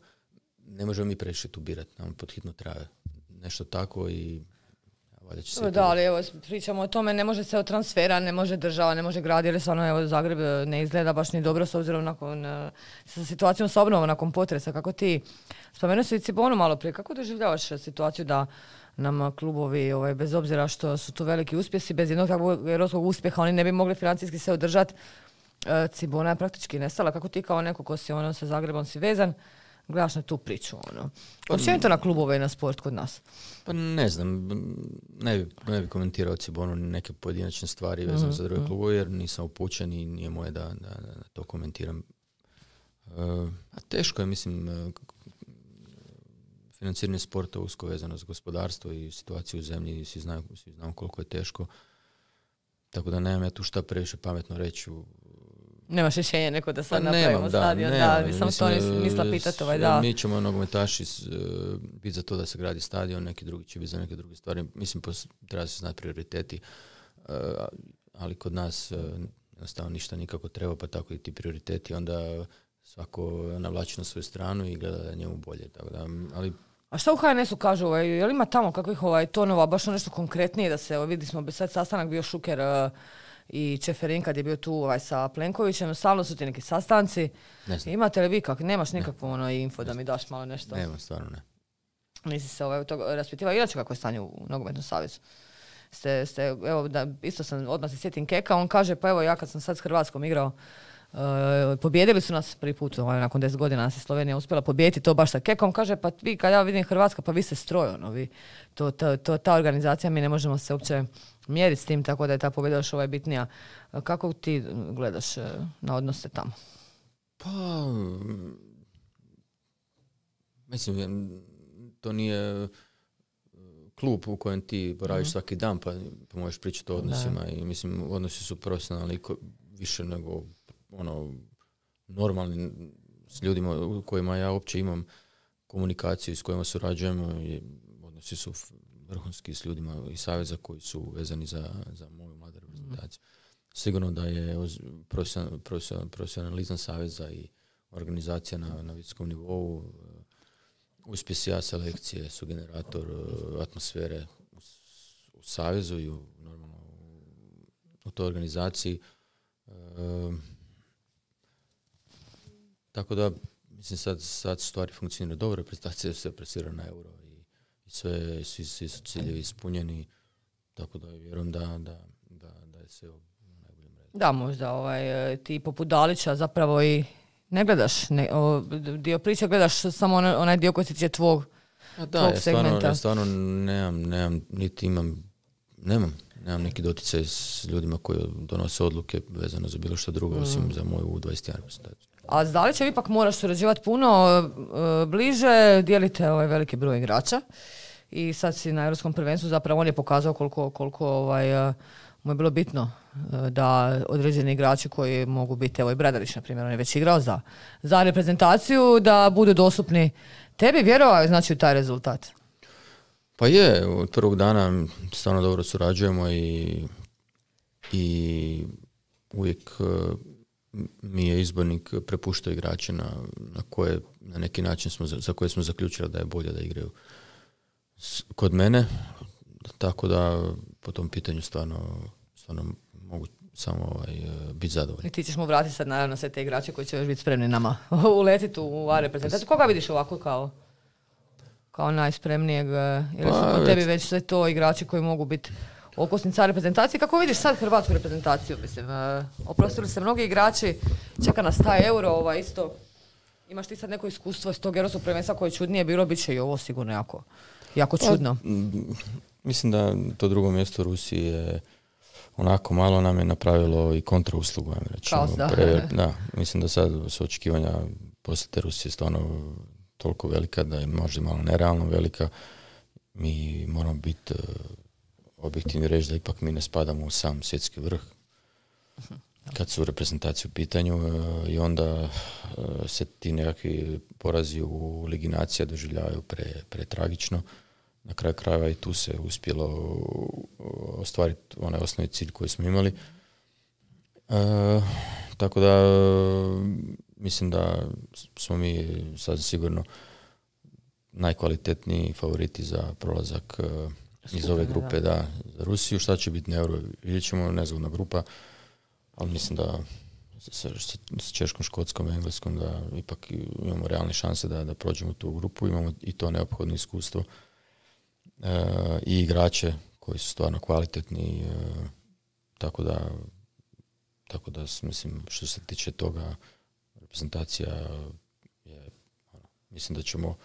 ne možemo mi previše tu birati, nam podhitno treba nešto tako i valjda će se... Da, ali evo, pričamo o tome, ne može se od transfera, ne može država, ne može grad, jer stvarno evo, Zagreb eh, ne izgleda baš ni dobro s obzirom nakon, eh, sa situacijom s obnovom nakon potresa. Kako ti, spomenuo si i Cibonu malo prije, kako doživljavaš eh, situaciju da nama klubovi, ovaj, bez obzira što su to veliki uspjesi, bez jednog takvog europskog uspjeha oni ne bi mogli financijski se održati. E, Cibona je praktički nestala. Kako ti kao neko ko si ono, sa Zagrebom si vezan, gledaš na tu priču. Ono. Pa to na klubove i na sport kod nas. Pa ne znam, ne bi, ne bi komentirao Cibonu neke pojedinačne stvari vezano za druge mhm. klubove, jer nisam upućen i nije moje da, da, to komentiram. E, a teško je, mislim, e, financiranje sporta usko vezano za gospodarstvo i situaciju u zemlji, svi znaju, svi znamo koliko je teško. Tako da nemam ja tu šta previše pametno reći. Nemaš rješenja neko da sad pa napravimo stadion, da, nemam, to e, pitati ovaj, da. Mi ćemo nogometaši e, biti za to da se gradi stadion, neki drugi će biti za neke druge stvari. Mislim, treba se znati prioriteti, e, ali kod nas jednostavno ništa nikako treba, pa tako i ti prioriteti. Onda svako navlači na svoju stranu i gleda da njemu bolje. Tako da, ali a šta u HNS-u kažu, ovaj, je li ima tamo kakvih ovaj, tonova, baš ono nešto konkretnije da se, ovaj, vidi smo, sad sastanak bio Šuker eh, i Čeferin kad je bio tu ovaj, sa Plenkovićem, stalno su ti neki sastanci. Imate li vi kak, nemaš nikakvu ono, info da mi daš malo nešto? Nema, stvarno ne. Nisi se ovaj, tog raspitivao, Inače kako je stanje u Nogometnom savjezu. Ste, evo, da, isto sam, odmah se sjetim Keka, on kaže, pa evo ja kad sam sad s Hrvatskom igrao, E, pobijedili pobjedili su nas prvi put, ovaj, nakon 10 godina nas je Slovenija uspjela pobijediti to baš sa kekom. Kaže, pa vi kad ja vidim Hrvatska, pa vi ste stroj, ono, vi, to, ta organizacija, mi ne možemo se uopće mjeriti s tim, tako da je ta pobjeda još ovaj bitnija. E, kako ti gledaš e, na odnose tamo? Pa, mislim, to nije klub u kojem ti boraviš mhm. svaki dan, pa, pa možeš pričati o odnosima da. i mislim, odnosi su profesionalni više nego ono, normalni s ljudima u kojima ja uopće imam komunikaciju s kojima surađujemo i odnosi su vrhunski s ljudima iz Saveza koji su vezani za, za moju mladu mhm. reprezentaciju. Sigurno da je profesional, profesionalizam Saveza i organizacija na, na visokom nivou, e, uspjesi ja selekcije su generator e, atmosfere u, u Savezu i u, normalno, u, toj organizaciji. E, tako da, mislim, sad, sad stvari funkcioniraju dobro, reprezentacija se presira na euro i, sve, svi, svi su ciljevi ispunjeni, tako da vjerujem da, da, da, da je sve u najboljem Da, možda ovaj, ti poput Dalića zapravo i ne gledaš ne, dio priče, gledaš samo onaj, dio koji se tiče tvog, da, tvog ja stvarno, segmenta. Ja stvarno nemam, nemam, niti imam, nemam, nemam neki doticaj s ljudima koji donose odluke vezano za bilo što drugo, mm. osim za moju U21 reprezentaciju. A s Dalićem ipak moraš surađivati puno e, bliže, dijelite ovaj veliki broj igrača. I sad si na Europskom prvenstvu zapravo on je pokazao koliko, koliko ovaj, e, mu je bilo bitno e, da određeni igrači koji mogu biti, evo i Bradarić na primjer, on je već igrao za, za reprezentaciju, da budu dostupni tebi, vjerovao znači u taj rezultat? Pa je, od prvog dana stvarno dobro surađujemo i, i uvijek mi je izbornik prepuštao igrače na, na koje na neki način smo, za koje smo zaključili da je bolje da igraju kod mene, tako da po tom pitanju stvarno, stvarno mogu samo ovaj, biti zadovoljni. ti ćeš mu vratiti sad naravno sve te igrače koji će još biti spremni nama (laughs) uletiti u A reprezentaciju. Pa, Koga vidiš ovako kao kao najspremnijeg eh, ili pa, su tebi već sve to igrači koji mogu biti okosnica reprezentacije. Kako vidiš sad hrvatsku reprezentaciju? Mislim, e, oprostili se mnogi igrači, čeka nas taj euro, ova isto. Imaš ti sad neko iskustvo iz tog europskog prvenstva koje je čudnije bilo, bit će i ovo sigurno jako, jako pa, čudno. mislim da to drugo mjesto Rusije onako malo nam je napravilo i kontrauslugu, ono, mislim da sad su očekivanja poslije te Rusije stvarno toliko velika da je možda malo nerealno velika. Mi moramo biti e, objektivno reći da ipak mi ne spadamo u sam svjetski vrh mhm, kad su reprezentacije u pitanju e, i onda e, se ti nekakvi porazi u Ligi Nacija doživljavaju pretragično. Na kraju krajeva i tu se uspjelo e, ostvariti onaj osnovni cilj koji smo imali. E, tako da mislim da smo mi sad sigurno najkvalitetniji favoriti za prolazak iz ove grupe, da. Za Rusiju šta će biti na euro? Vidjet ćemo, nezgodna grupa, ali mislim da sa, sa Češkom, Škotskom, Engleskom, da ipak imamo realne šanse da, da prođemo tu grupu, imamo i to neophodno iskustvo e, i igrače koji su stvarno kvalitetni, e, tako da tako da mislim što se tiče toga reprezentacija je, ono, mislim da ćemo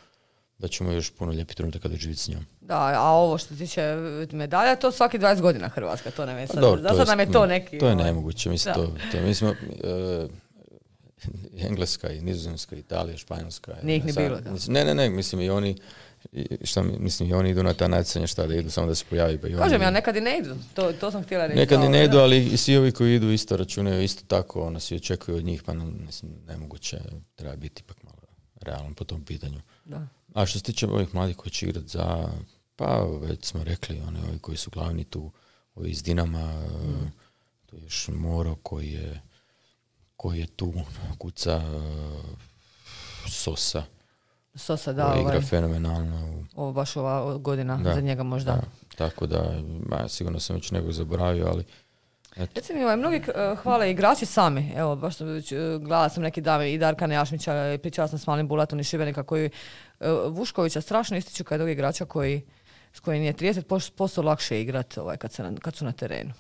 da ćemo još puno lijepih trenutaka doživjeti s njom. Da, a ovo što tiče medalja, to svaki 20 godina Hrvatska, to nam je sad, to je, nam je to neki... To je ovaj, nemoguće, mislim, to, to, mi smo, e, (laughs) Engleska i Nizozemska, Italija, Španjolska. Nije ne, bilo, da. Ne, ne, ne, mislim i oni, šta, mislim, i oni idu na ta natjecanja šta da idu, samo da se pojavi. Pa i Kažem, ja nekad i ne idu, to, to sam htjela reći. Nekad i ne idu, ali i svi ovi koji idu isto računaju, isto tako, ono, svi očekuju od njih, pa ne, mislim, nemoguće, treba biti ipak malo realno po tom pitanju. Da. A što se tiče ovih mladih koji će igrati za, pa već smo rekli, oni ovi koji su glavni tu, ovi iz Dinama, mm. tu još Moro koji je, koji je tu, kuca Sosa. Sosa, da. Koji ovaj. igra fenomenalno. Ovo baš ova godina za njega možda. tako da, ma, sigurno sam već nego zaboravio, ali Eto. Recimo, ovaj, mnogi eh, hvale igrači sami. Evo, baš sam, uh, gledala sam neki dan i Darka Nejašmića, eh, pričala sam s malim Bulatom i Šibenika koji E, Vuškovića strašno ističu kao jednog igrača koji, s kojim je 30% lakše igrati ovaj, kad, kad su na terenu.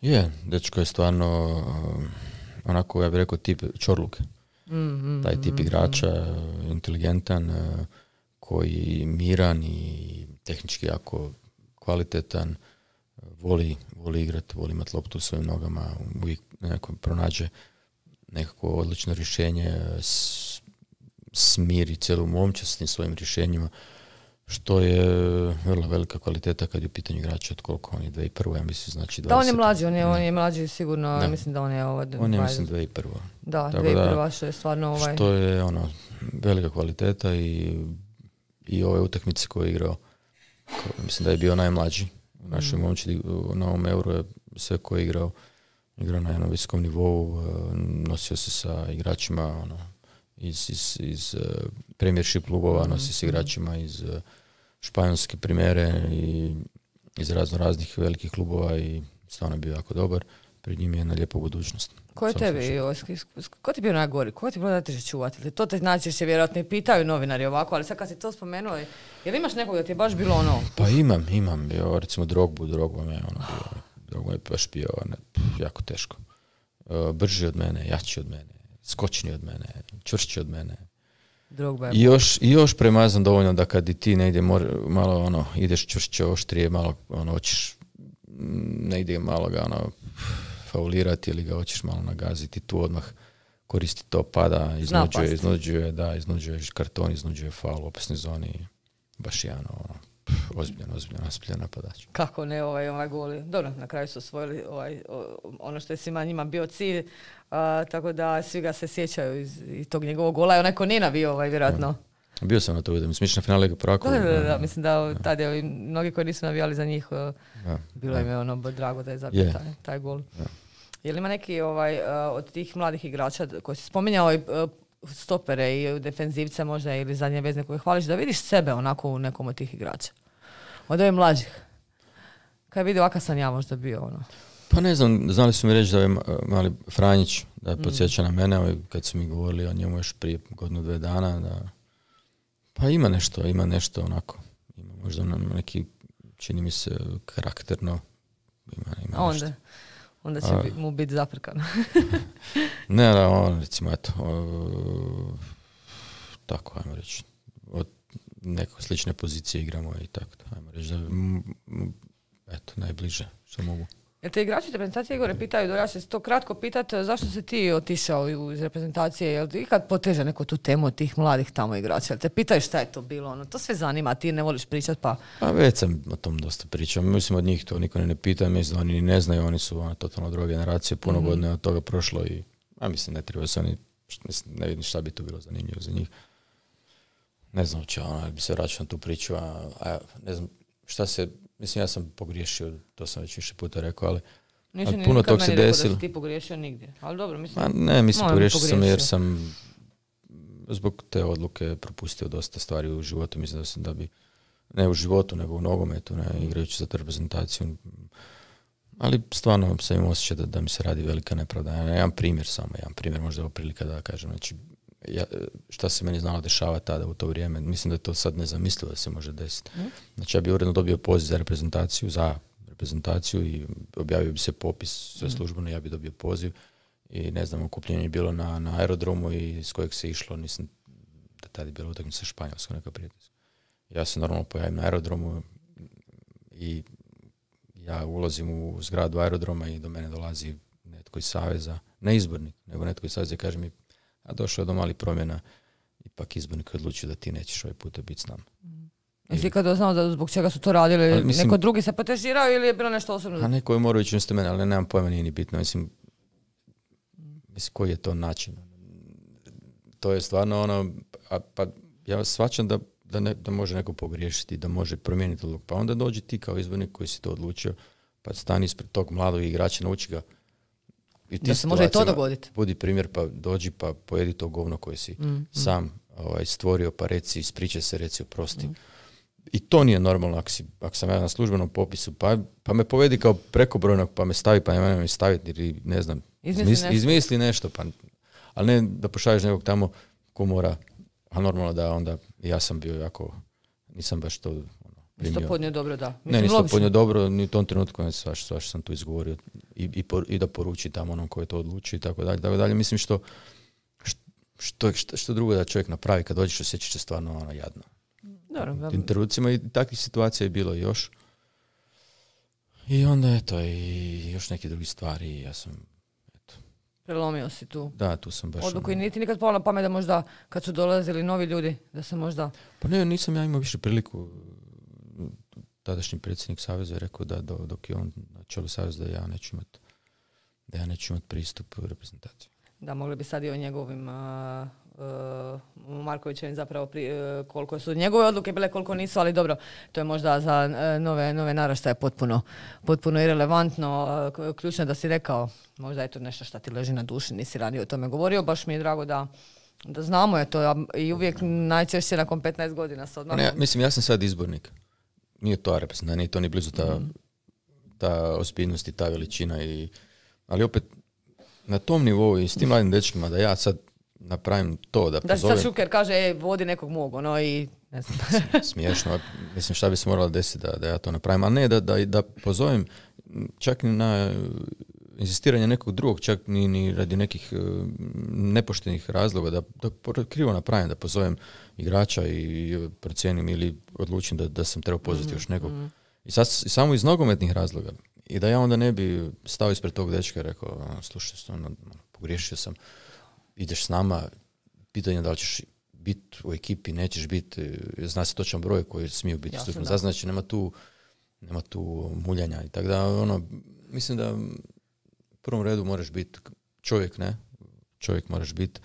Je, dečko je stvarno um, onako, ja bih rekao, tip čorluke. mm Taj tip mhm, igrača, mhm. inteligentan, e, koji je miran i tehnički jako kvalitetan, voli, voli igrati, voli imati loptu svojim nogama, uvijek nekako pronađe nekako odlično rješenje, s smiri cijelu momčad s tim svojim rješenjima, što je vrlo velika kvaliteta kad je u pitanju igrača od koliko on je 2001. ja mislim znači 20. Da on je mlađi, on je, on je mlađi sigurno, mislim da on je ovo... Ovaj on je mislim 2001. Da, Tako 2001. Da, što je stvarno ovaj... Što je ono, velika kvaliteta i, i ove utakmice koje je igrao, mislim da je bio najmlađi u našoj mm. momčadi, na ovom euro je sve koje je igrao, igrao na jednom visokom nivou, e, nosio se sa igračima, ono, iz, iz, iz eh, klubova, mhm, nosi s mhm. igračima iz eh, španjolske primere i iz razno raznih velikih klubova i stvarno bio jako dobar. Pred njim je jedna lijepa budućnost. Ko je tebi, ko ti bio najgori? Ko ti bilo najteže čuvati? To te znači se vjerojatno i pitaju novinari ovako, ali sad kad si to spomenuo, je imaš nekog da ti je baš bilo ono? Pa imam, imam. Bio, recimo Drogbu, Drogba me ono bio. Drogba je baš bio ono, jako teško. Eh, brži od mene, jači od mene skočni od mene, čvršći od mene. I još, i još premazan dovoljno da kad i ti negdje malo ono, ideš čvršće, oštrije, malo ono, hoćeš mm, negdje malo ga ono, faulirati ili ga hoćeš malo nagaziti tu odmah koristi to, pada, iznuđuje, iznuđuje, da, iznuđuje karton, iznuđuje faul u opasnoj zoni, baš jedan ono, ozbiljan, ozbiljan, ozbiljan napadač. Kako ne ovaj, ovaj goli. Dobro, na kraju su osvojili ovaj, ono što je svima njima bio cilj, tako da svi ga se sjećaju iz, tog njegovog gola i onaj ko navio ovaj, vjerojatno. Bio sam na to vidim, mislim, na finale Liga prvaka. Da, da, da, mislim da tad je, mnogi koji nisu navijali za njih, bilo im je ono drago da je zabio taj, gol. Jel ima neki ovaj, od tih mladih igrača koji si spominjao, ovaj, stopere i defenzivca možda ili zadnje vezne koje hvališ, da vidiš sebe onako u nekom od tih igrača. Od ovih mlađih. Kad vidi ovakav sam ja možda bio ono. Pa ne znam, znali su mi reći da je ovaj mali Franjić, da je mm. podsjeća na mene, kad su mi govorili o njemu još prije godinu, dve dana, da pa ima nešto, ima nešto onako. Ima možda ono neki, čini mi se, karakterno. Ima, ima onda? onda će mu biti zaprkano. (laughs) ne, ne, ono, recimo, eto, tako, ajmo reći, od nekakve slične pozicije igramo i tako, ajmo reći, da, eto, najbliže što mogu. Jel te igrači reprezentacije Igore pitaju, da ja se to kratko pitat, zašto si ti otišao iz reprezentacije, jel ti ikad poteže neko tu temu od tih mladih tamo igrača, jel te pitaju šta je to bilo, ono, to sve zanima, ti ne voliš pričat pa... A pa već sam o tom dosta pričao, mislim od njih to niko ne pita, mislim da oni ni ne znaju, oni su ono, totalno druga generacija, puno mm od toga prošlo i, a mislim ne treba se oni, mislim, ne vidim šta bi to bilo zanimljivo za njih. Ne znam, će ono, bi se vraćao na tu priču, a ne znam, šta se Mislim, ja sam pogriješio, to sam već više puta rekao, ali... puno tog se desilo. Da ti pogriješio nigdje, ali dobro, mislim... Ma ne, mislim, pogriješio, sam jer sam zbog te odluke propustio dosta stvari u životu. Mislim da sam da bi, ne u životu, nego u nogometu, ne, igrajući za reprezentaciju. Ali stvarno sam imao osjećaj da, mi se radi velika nepravda. Ja imam primjer samo, jedan primjer možda je prilika da kažem. Znači, ja, e, šta se meni znalo dešava tada u to vrijeme, mislim da je to sad nezamislivo da se može desiti. Mm. Znači ja bi uredno dobio poziv za reprezentaciju, za reprezentaciju i objavio bi se popis sve mhm. službeno, ja bi dobio poziv i ne znam, okupljenje je bilo na, na aerodromu i s kojeg se išlo, nisam da tada je bilo utakmica Španjolska neka prijateljstva. Ja se normalno pojavim na aerodromu i ja ulazim u zgradu aerodroma i do mene dolazi netko iz Saveza, ne izbornik, nego netko iz Saveza i kaže mi a došlo je do malih promjena. Ipak izbornik odlučio da ti nećeš ovaj put biti s nama. Jesi zna, znao da zbog čega su to radili? mislim, neko drugi se potežirao ili je bilo nešto osobno? A neko je morao ići umjesto mene, ali nemam pojma, nije ni bitno. Mislim, mislim, koji je to način? To je stvarno ono, a, pa ja svačam da, da, ne, da može neko pogriješiti, da može promijeniti odluku. Pa onda dođi ti kao izbornik koji si to odlučio, pa stani ispred tog mladog igrača, nauči ga i ti da se može i to dogoditi. Budi primjer, pa dođi pa pojedi to govno koje si mm. sam ovaj, stvorio, pa reci, ispriče se, reci oprosti. Mm. I to nije normalno ako, sam ja na službenom popisu, pa, pa me povedi kao prekobrojnog, pa me stavi, pa nema mi staviti, ili ne znam, izmisli, nešto. pa, ali ne da pošalješ nekog tamo ko mora, a normalno da onda ja sam bio jako, nisam baš to primio. podnio dobro, da. Mislim, ne, ni stopodnje dobro, ni u tom trenutku ne sam tu izgovorio i, i, i da poruči tamo onom koji to odluči i tako dalje, tako dalje. Mislim što, što, što, drugo da čovjek napravi kad dođeš osjeća se stvarno ono jadno. Naravno. Tim i takvih situacija je bilo još. I onda eto, i još neke druge stvari ja sam eto. Prelomio si tu. Da, tu sam baš. Odluku i ono- niti nikad palo pamet da možda kad su dolazili novi ljudi, da se možda... Pa ne, nisam ja imao više priliku tadašnji predsjednik Saveza je rekao da dok je on na čelu Saveza da ja neću imati da ja neću imati pristup u reprezentaciju. Da, mogli bi sad i o njegovim uh, Markovićevim zapravo e, koliko su njegove odluke bile, koliko nisu, ali dobro, to je možda za e, nove, nove naraštaje potpuno, potpuno irelevantno. Ključno je da si rekao, možda je to nešto što ti leži na duši, nisi ranije o tome govorio, baš mi je drago da da znamo je to i uvijek najčešće nakon 15 godina se mislim, ja sam sad izbornik nije to reprezentacija, nije to ni blizu ta, mm. ta i ta veličina. I, ali opet, na tom nivou i s tim mladim dečkima, da ja sad napravim to, da, pozovem... Da sad Šuker kaže, e, vodi nekog mog, ono, i ne znam. (laughs) Smiješno, mislim šta bi se moralo desiti da, da ja to napravim, a ne da, da, da pozovem čak ni na inzistiranje nekog drugog, čak ni, ni radi nekih e, nepoštenih razloga, da, da krivo napravim, da pozovem igrača i procijenim ili odlučim da, da sam trebao pozvati mhm, još nekog. Mhm. I sad, samo iz nogometnih razloga. I da ja onda ne bi stao ispred tog dečka i rekao, slušaj, stvarno, ono, pogriješio sam, ideš s nama, pitanje da li ćeš biti u ekipi, nećeš biti, e, zna se točan broj koji smiju biti stručno. Znači, nema tu, nema tu muljanja i tako da, ono, mislim da u prvom redu moraš biti čovjek, ne? Čovjek moraš biti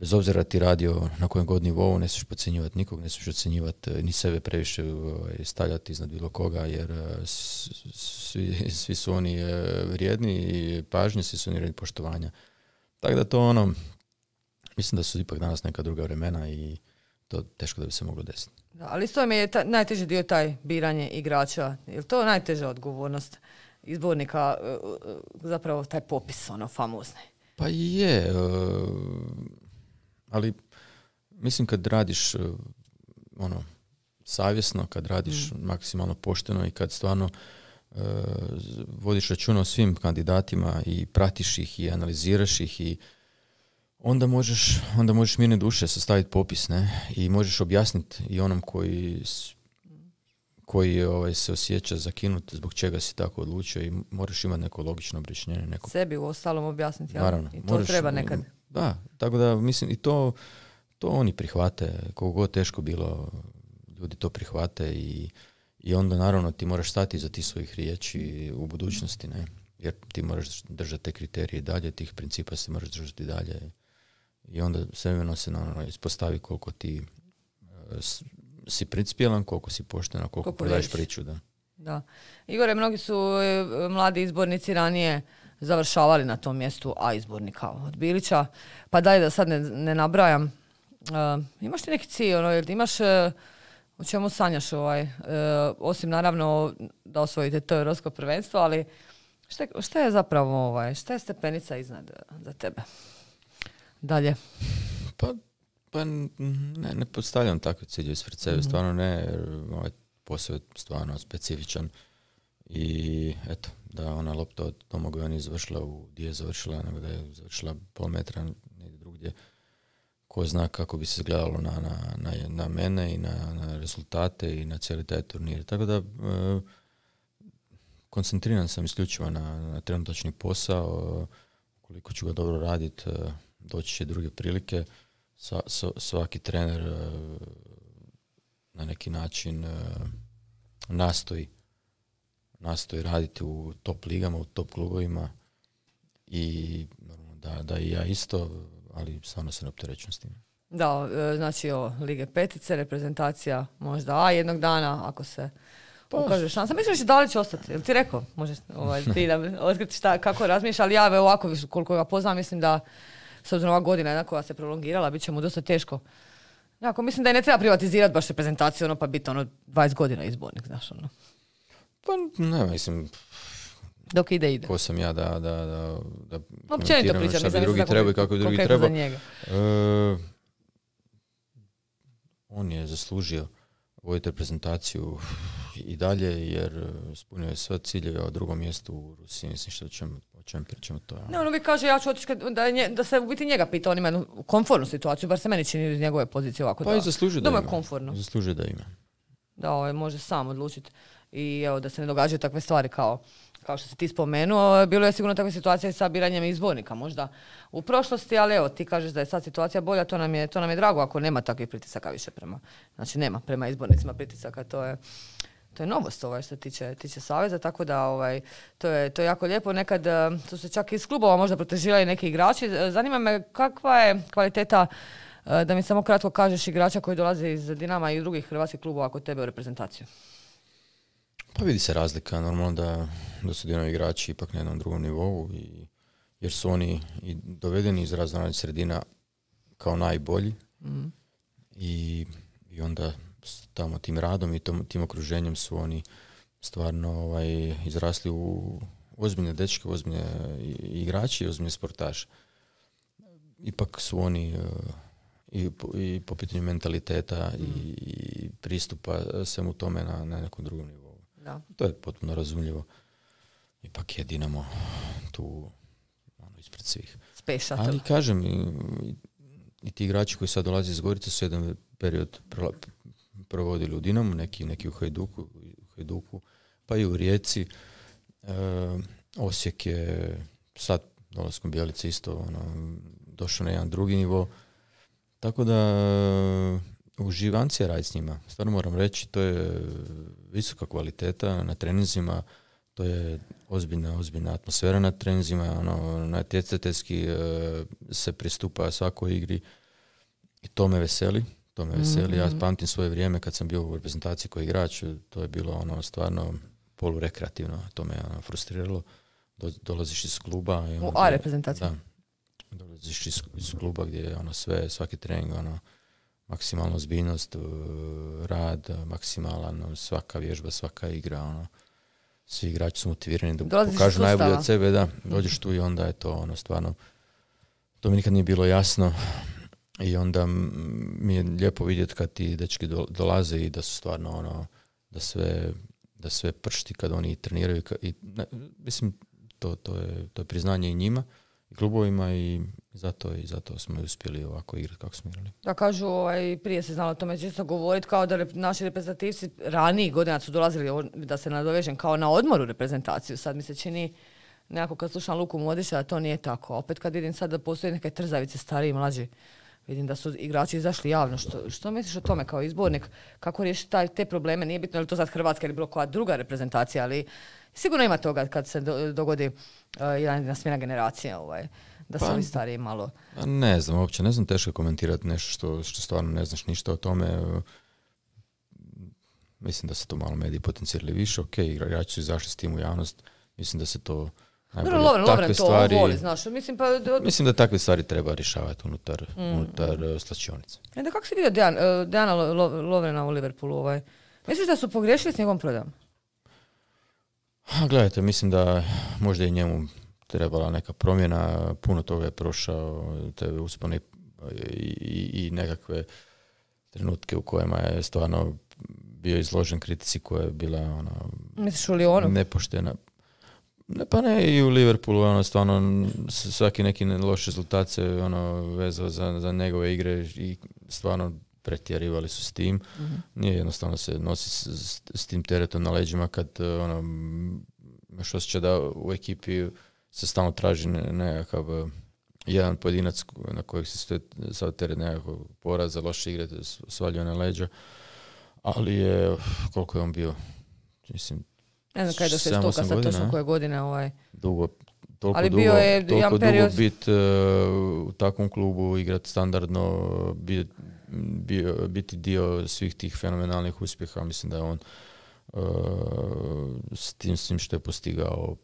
bez obzira ti radio na kojem god nivou, ne smiješ podcjenjivati nikog, ne smiješ ocjenjivati eh, ni sebe previše eh, ovaj, stavljati iznad bilo koga, jer eh, svi, (laughs) svi su oni vrijedni i pažnje, svi su oni vrijedni poštovanja. Tako da to ono, mislim da su ipak danas neka druga vremena i to teško da bi se moglo desiti. Da, ali to mi je ta, najteži dio taj biranje igrača. Je to najteža odgovornost izbornika, zapravo taj popis ono famozni? Pa je, ali mislim kad radiš e, ono savjesno, kad radiš mm. maksimalno pošteno i kad stvarno e, vodiš računa o svim kandidatima i pratiš ih i analiziraš ih i onda možeš, onda možeš mirne duše sastaviti popis ne? i možeš objasniti i onom koji koji ovaj, se osjeća zakinut zbog čega si tako odlučio i moraš imati neko logično objašnjenje. Neko... Sebi u ostalom objasniti. Naravno. I to moraš, treba nekad. Da, tako da mislim i to, to oni prihvate, koliko god teško bilo, ljudi to prihvate i, i onda naravno ti moraš stati za ti svojih riječi u budućnosti, ne? Jer ti moraš držati te kriterije dalje, tih principa se moraš držati dalje i onda svemeno se naravno ispostavi koliko ti e, si principijelan, koliko si poštena, koliko, koliko prodaješ priču. Da. da. Igore, mnogi su e, mladi izbornici ranije završavali na tom mjestu A izborni kao od Bilića. Pa daj da sad ne, ne nabrajam. Uh, imaš ti neki cilj, ono, jer imaš, uh, čemu sanjaš ovaj, e, osim naravno da osvojite to europsko prvenstvo, ali šta, je zapravo ovaj, šta je stepenica iznad za tebe? Dalje. Pa, pa ne, ne postavljam takve cilje ispred sebe, mhm. stvarno ne, ovaj posao je stvarno specifičan i eto, da ona lopta od Tomoga nije završila u, gdje je završila, nego da je završila pol metra negdje drugdje. Ko zna kako bi se gledalo na, na, na, na mene i na, na, rezultate i na cijeli taj turnir. Tako da e, koncentriran sam isključivo na, na trenutačni posao. Koliko ću ga dobro raditi, e, doći će druge prilike. svaki trener e, na neki način e, nastoji nastoji raditi u top ligama, u top klubovima i normalno da, da i ja isto, ali stvarno se ne opterećujem s tim. Da, e, znači o Lige Petice, reprezentacija možda A jednog dana ako se pa, ukaže šansa. Mislim da li će ostati? Jel ti rekao? Možeš ovaj, ti da (laughs) otkriti šta, kako razmišljaš ali ja ovako koliko ga poznam mislim da s obzirom ova godina jedna koja se prolongirala, bit će mu dosta teško. Jako, mislim da je ne treba privatizirati baš reprezentaciju, ono pa biti ono 20 godina izbornik, znaš ono. Pa ne, mislim... Dok ide, ide. Ko sam ja da... da, da, da drugi treba i kako drugi treba. njega. E, on je zaslužio ovu reprezentaciju i dalje, jer ispunio je sve ciljeve o drugom mjestu u Rusiji, mislim što ćemo o čem pričamo to. Ja. Ne, on uvijek kaže ja ću otići da, da se u biti njega pita, on ima jednu komfortnu situaciju, bar se meni čini iz njegove pozicije ovako. Pa da, i zaslužuje da, da ima. Zaslužuje da ima. Da, ovaj može sam odlučiti i evo, da se ne događaju takve stvari kao, kao što si ti spomenuo. Bilo je sigurno takve situacije sa biranjem izbornika možda u prošlosti, ali evo ti kažeš da je sad situacija bolja, to nam je, to nam je drago ako nema takvih pritisaka više prema, znači nema prema izbornicima pritisaka, to je, to je novost ovaj što tiče, tiče saveza, tako da ovaj, to, je, to je jako lijepo. Nekad eh, su se čak iz klubova možda protežirali neki igrači. Eh, zanima me kakva je kvaliteta eh, da mi samo kratko kažeš igrača koji dolaze iz Dinama i drugih hrvatskih klubova kod tebe u reprezentaciju. Pa vidi se razlika, normalno da, da su dinovi igrači ipak na jednom drugom nivou i, jer su oni i dovedeni iz raznih sredina kao najbolji mm. I, i onda tamo tim radom i tom, tim okruženjem su oni stvarno ovaj, izrasli u ozbiljne dečke, ozbiljne igrači i ozbiljne sportaž. Ipak su oni eh, i, i po pitanju mentaliteta i, mm. pristupa eh, svemu tome na, na nekom drugom nivou. To je potpuno razumljivo. Ipak je Dinamo tu ono, ispred svih. Ali kažem, i, i, ti igrači koji sad dolaze iz Gorice su jedan period provodili u Dinamo, neki, neki u Hajduku, Hajduku, pa i u Rijeci. E, Osijek je sad dolaskom bijelice isto ono, došao na jedan drugi nivo. Tako da uživanci raditi s njima. Stvarno moram reći, to je visoka kvaliteta na treninzima. to je ozbiljna, ozbiljna atmosfera na treninzima, ono, natjecateljski e, se pristupa svakoj igri i to me veseli. To me veseli. Ja mhm. pamtim svoje vrijeme kad sam bio u reprezentaciji koji igrač, to je bilo ono stvarno polurekreativno, to me ono, frustriralo. dolaziš iz kluba. u A Da. Dolaziš iz, kluba gdje je ono sve, svaki trening ono, maksimalna ozbiljnost, e, rad, maksimalan, ono, svaka vježba, svaka igra, ono, svi igrači su motivirani da Dolaziš pokažu najbolje od sebe, da, dođeš tu i onda je to, ono, stvarno, to mi nikad nije bilo jasno i onda mi je lijepo vidjeti kad ti dečki dolaze i da su stvarno, ono, da sve, da sve pršti kad oni treniraju i, ne, mislim, to, to, je, to je priznanje i njima, klubovima i zato, i zato smo i uspjeli ovako igrati kako smo igrali. Da kažu, ovaj, prije se znalo o tome čisto govoriti kao da naši reprezentativci ranije godina su dolazili, da se nadovežem, kao na odmoru reprezentaciju. Sad mi se čini nekako kad slušam Luku Modića da to nije tako. Opet kad vidim sad da postoje neke trzavice stariji i mlađi Vidim da su igrači izašli javno. Što, što misliš o tome kao izbornik? Kako riješiti te probleme? Nije bitno li to sad Hrvatska ili bilo koja druga reprezentacija, ali sigurno ima toga kad se dogodi uh, jedna smjena generacije. Ovaj da su pa, oni stariji malo. Ne znam, uopće ne znam teško komentirati nešto što, što stvarno ne znaš ništa o tome. Mislim da se to malo mediji potencirali više. Ok, igrači su izašli s tim u javnost. Mislim da se to dobro, Lovren, Lovren to stvari, voli, znaš. Mislim, pa, mislim da takve stvari treba rješavati unutar, mm. unutar uh, E da kako si vidio Dejan, uh, e, Dejana Lovrena u Liverpoolu? Ovaj? Misliš da su pogriješili s njegovom prodajom? Gledajte, mislim da možda i njemu trebala neka promjena. Puno toga je prošao, te uspone e, i, i, i nekakve trenutke u kojima je stvarno bio izložen kritici koja je bila ona Misliš nepoštena. Ne, pa ne, i u Liverpoolu ono, stvarno svaki neki loš rezultat se ono, vezao za, za njegove igre i stvarno pretjerivali su s tim. mm Nije jednostavno se nosi s, tim teretom na leđima kad ono, što se će da u ekipi se stalno traži nekakav eh, jedan pojedinac na kojeg se stoje sad teret nekakvog poraza, loše igre svaljuje na leđa. Ali je, koliko je on bio? Mislim, ne znam kaj to se stoka sad točno koje godine ovaj. Dugo, toliko Ali bio dugo, je toliko period... bit e, u takvom klubu, igrati standardno, biti dio svih tih fenomenalnih uspjeha. Mislim da je on e, s tim svim što je postigao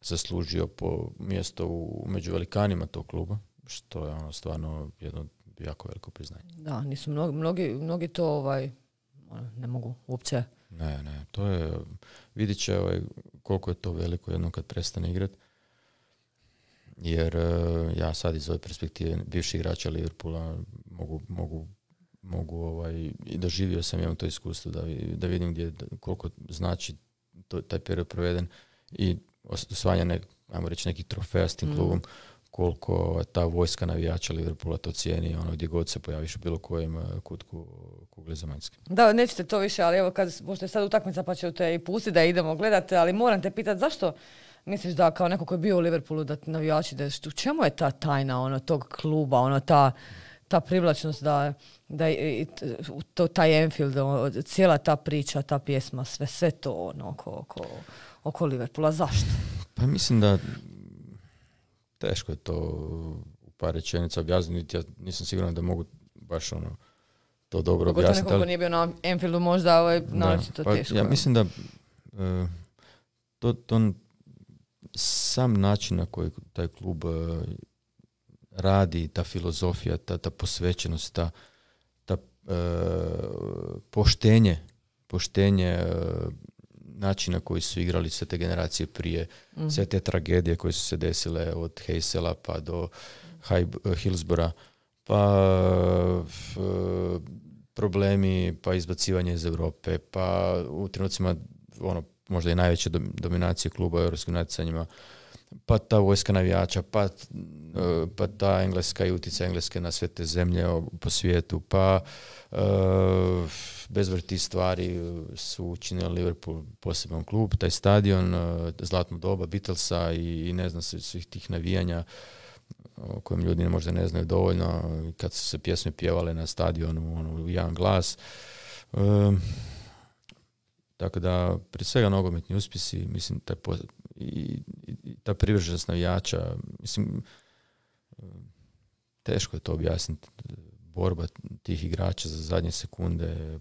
zaslužio po mjesto u, među velikanima tog kluba, što je ono stvarno jedno jako veliko priznanje. Da, nisu mnogi, mnogi, mnogi to ovaj, ne mogu uopće. Ne, ne, to je vidit će ovaj, koliko je to veliko jednom kad prestane igrat. Jer e, ja sad iz ove perspektive bivših igrača Liverpoola mogu, mogu, mogu ovaj, i doživio sam, imam to iskustvo da, vidim gdje, koliko znači to, taj period proveden i osvajanje, ajmo reći, nekih trofeja s tim mm. klubom, koliko ovaj, ta vojska navijača Liverpoola to cijeni, ono gdje god se pojaviš u bilo kojem e, kutku kugle Da, nećete to više, ali evo kad možda je sad utakmica pa te i pustiti da idemo gledati, ali moram te pitati zašto misliš da kao neko koji je bio u Liverpoolu da navijači da u čemu je ta tajna ono tog kluba, ono ta ta privlačnost da, da to, taj Enfield, ono, cijela ta priča, ta pjesma, sve, sve to ono oko, oko, oko Liverpoola. Zašto? Pa mislim da teško je to u par rečenica objasniti. Ja nisam siguran da mogu baš ono to dobro objasniti. Pogotovo nije bio na Enfieldu, možda ovo je naročito pa, teško. Ja mislim da uh, to, to sam način na koji taj klub uh, radi, ta filozofija, ta, ta posvećenost, ta, ta uh, poštenje, poštenje načina koji su igrali sve te generacije prije, mm. sve te tragedije koje su se desile od Heysela pa do Hillsbora, pa e, problemi, pa izbacivanje iz Europe, pa u trenucima ono, možda i najveće dominacije kluba u europskim natjecanjima, pa ta vojska navijača, pa, e, pa ta engleska i utica engleske na sve te zemlje po svijetu, pa bezvrti bezbroj stvari su učinili Liverpool poseban klub, taj stadion, e, zlatno doba Beatlesa i, i ne znam svih tih navijanja o kojem ljudi možda ne znaju dovoljno, kad su se pjesme pjevale na stadionu, ono, u jedan glas. tako da, prije svega nogometni uspisi mislim, taj i, ta privrženost navijača, mislim, teško je to objasniti. Borba tih igrača za zadnje sekunde,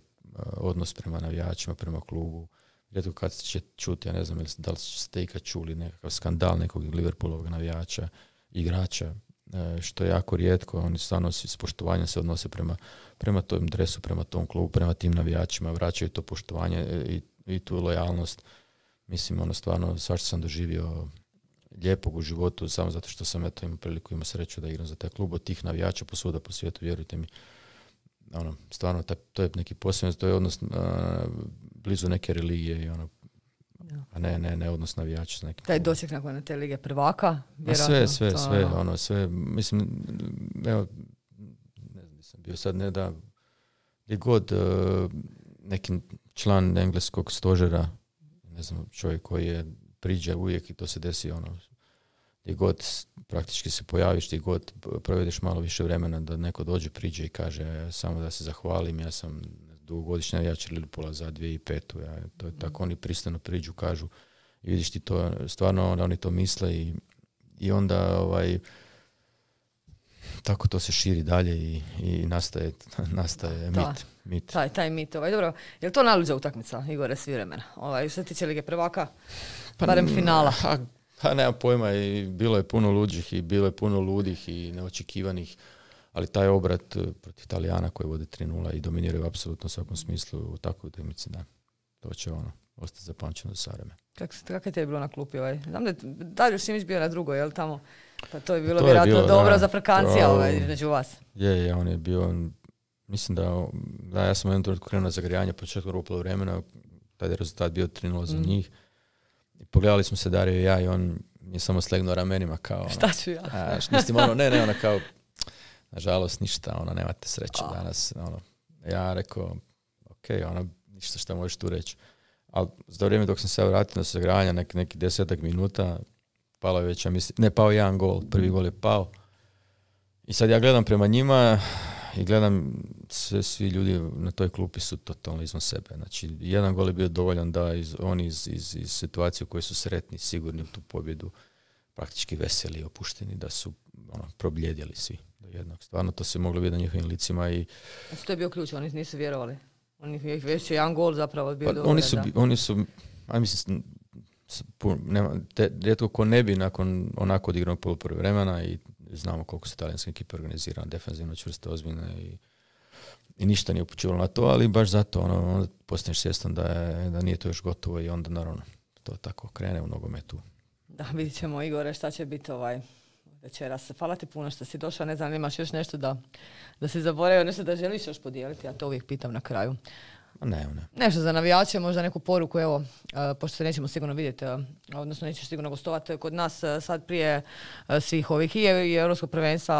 odnos prema navijačima, prema klubu. Rijetko kad će čuti, ja ne znam da li ste ikad čuli nekakav skandal nekog Liverpoolovog navijača, igrača. E, što je jako rijetko, oni stvarno s poštovanjem se odnose prema, prema tom dresu, prema tom klubu, prema tim navijačima, vraćaju to poštovanje i, i tu lojalnost. Mislim, ono stvarno, svašta sam doživio lijepog u životu, samo zato što sam eto imao priliku, imao sreću da igram za taj klub, od tih navijača posvuda po svijetu, vjerujte mi, ono, stvarno, to je neki posebno, to je odnos blizu neke religije i ono, a ne, ne, ne odnos navijač s nekim. Taj dosjek nakon te lige prvaka? sve, sve, sve, ono. ono, sve. Mislim, evo, ne znam, sam bio sad ne da, gdje god e, neki član engleskog stožera, ne znam, čovjek koji je priđe uvijek i to se desi, ono, gdje god praktički se pojaviš, gdje god provedeš malo više vremena da neko dođe, priđe i kaže e, samo da se zahvalim, ja sam dugogodišnja jača pola za 2005. Ja, to je mhm. tako, oni pristano priđu, kažu i vidiš ti to, stvarno onda oni to misle i, i onda ovaj, tako to se širi dalje i, i nastaje, (laughs) nastaje mit. mit. Taj, taj mit. Ovaj. Dobro, je li to najluđa utakmica Igore svi vremena? Ovaj, što se tiče Lige prvaka, pa, barem finala. Pa, (laughs) pa pojma, i bilo je puno luđih i bilo je puno ludih i neočekivanih ali taj obrat eh, protiv Italijana koji vodi 3-0 i dominiraju apsolutno u svakom smislu u takvoj utakmici da to će ono ostati zapamćeno za sareme. Kak, kak je bilo na klupi ovaj? Znam da je Dario Šimić bio na drugoj, jel tamo? Pa to je bilo pa vjerojatno dobro za frkancija ovaj, među vas. Je, je, on je bio, mislim da, da ja sam u jednom trenutku krenuo na zagrijanje početku drugog polovremena, tad je rezultat bio 3-0 za mm. njih. pogledali smo se Dario i ja i on je samo slegnuo ramenima kao... (laughs) Šta ono, ću ja? A, ono, ne, ne, ono kao, nažalost ništa, ono, nemate sreće danas, ono, ja rekao, ok, ono, ništa što možeš tu reći. Ali za vrijeme dok sam se vratio na sagranja, nek, neki desetak minuta, palo je već, ja mislim, ne, pao je jedan gol, prvi gol je pao. I sad ja gledam prema njima i gledam sve, svi ljudi na toj klupi su totalno izvan sebe. Znači, jedan gol je bio dovoljan da iz, oni iz, iz, iz situacije u kojoj su sretni, sigurni u tu pobjedu, praktički veseli i opušteni, da su ono, svi jednog Stvarno to se moglo vidjeti na njihovim licima. I... to je bio ključ, oni nisu vjerovali. Oni ih već jedan gol zapravo bio pa, oni su, da. oni su, aj mislim, nema, rijetko ko ne bi nakon onako odigranog poluprve vremena i znamo koliko se talijanske ekipe organizira defensivno čvrsto, ozbiljne i, i ništa nije upućivalo na to, ali baš zato ono, onda postaneš svjestan da, da nije to još gotovo i onda naravno to tako krene u nogometu. Da, vidit ćemo Igore šta će biti ovaj večeras. Hvala ti puno što si došao, Ne znam, imaš još nešto da, da si zaboravio, nešto da želiš još podijeliti. Ja to uvijek pitam na kraju. ne, ne. Nešto za navijače, možda neku poruku, evo, eh, pošto se nećemo sigurno vidjeti, eh, odnosno nećeš sigurno gostovati eh, kod nas sad prije svih ovih i, i Europskog prvenstva,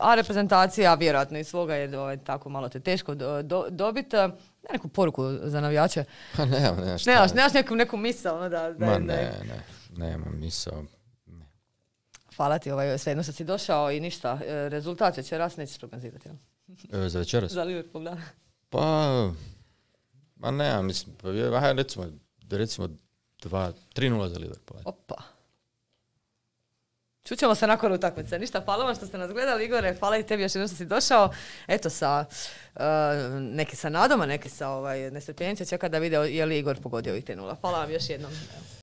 a reprezentacija, vjerojatno i svoga, je ovaj, tako malo te teško do, dobiti. neku poruku za navijače. Pa nemam, ne, Nemaš, neku, neku misao. Ono da, ne, ne, nemam misao. Hvala ti, ovaj, svejedno sam si došao i ništa. E, rezultat večeras nećeš prognozirati. E, za večeras? za Liverpool, da. Pa, ma ne, mislim, pa, recimo, recimo 2, 3-0 za Liverpool. Opa. Čućemo se nakon utakmice. Ništa, hvala vam što ste nas gledali, Igore. Hvala i tebi još jednom što si došao. Eto, sa, e, neki sa nadoma, neki sa ovaj, nestrpljenica čeka da vide je li Igor pogodio i te nula. Hvala vam još jednom.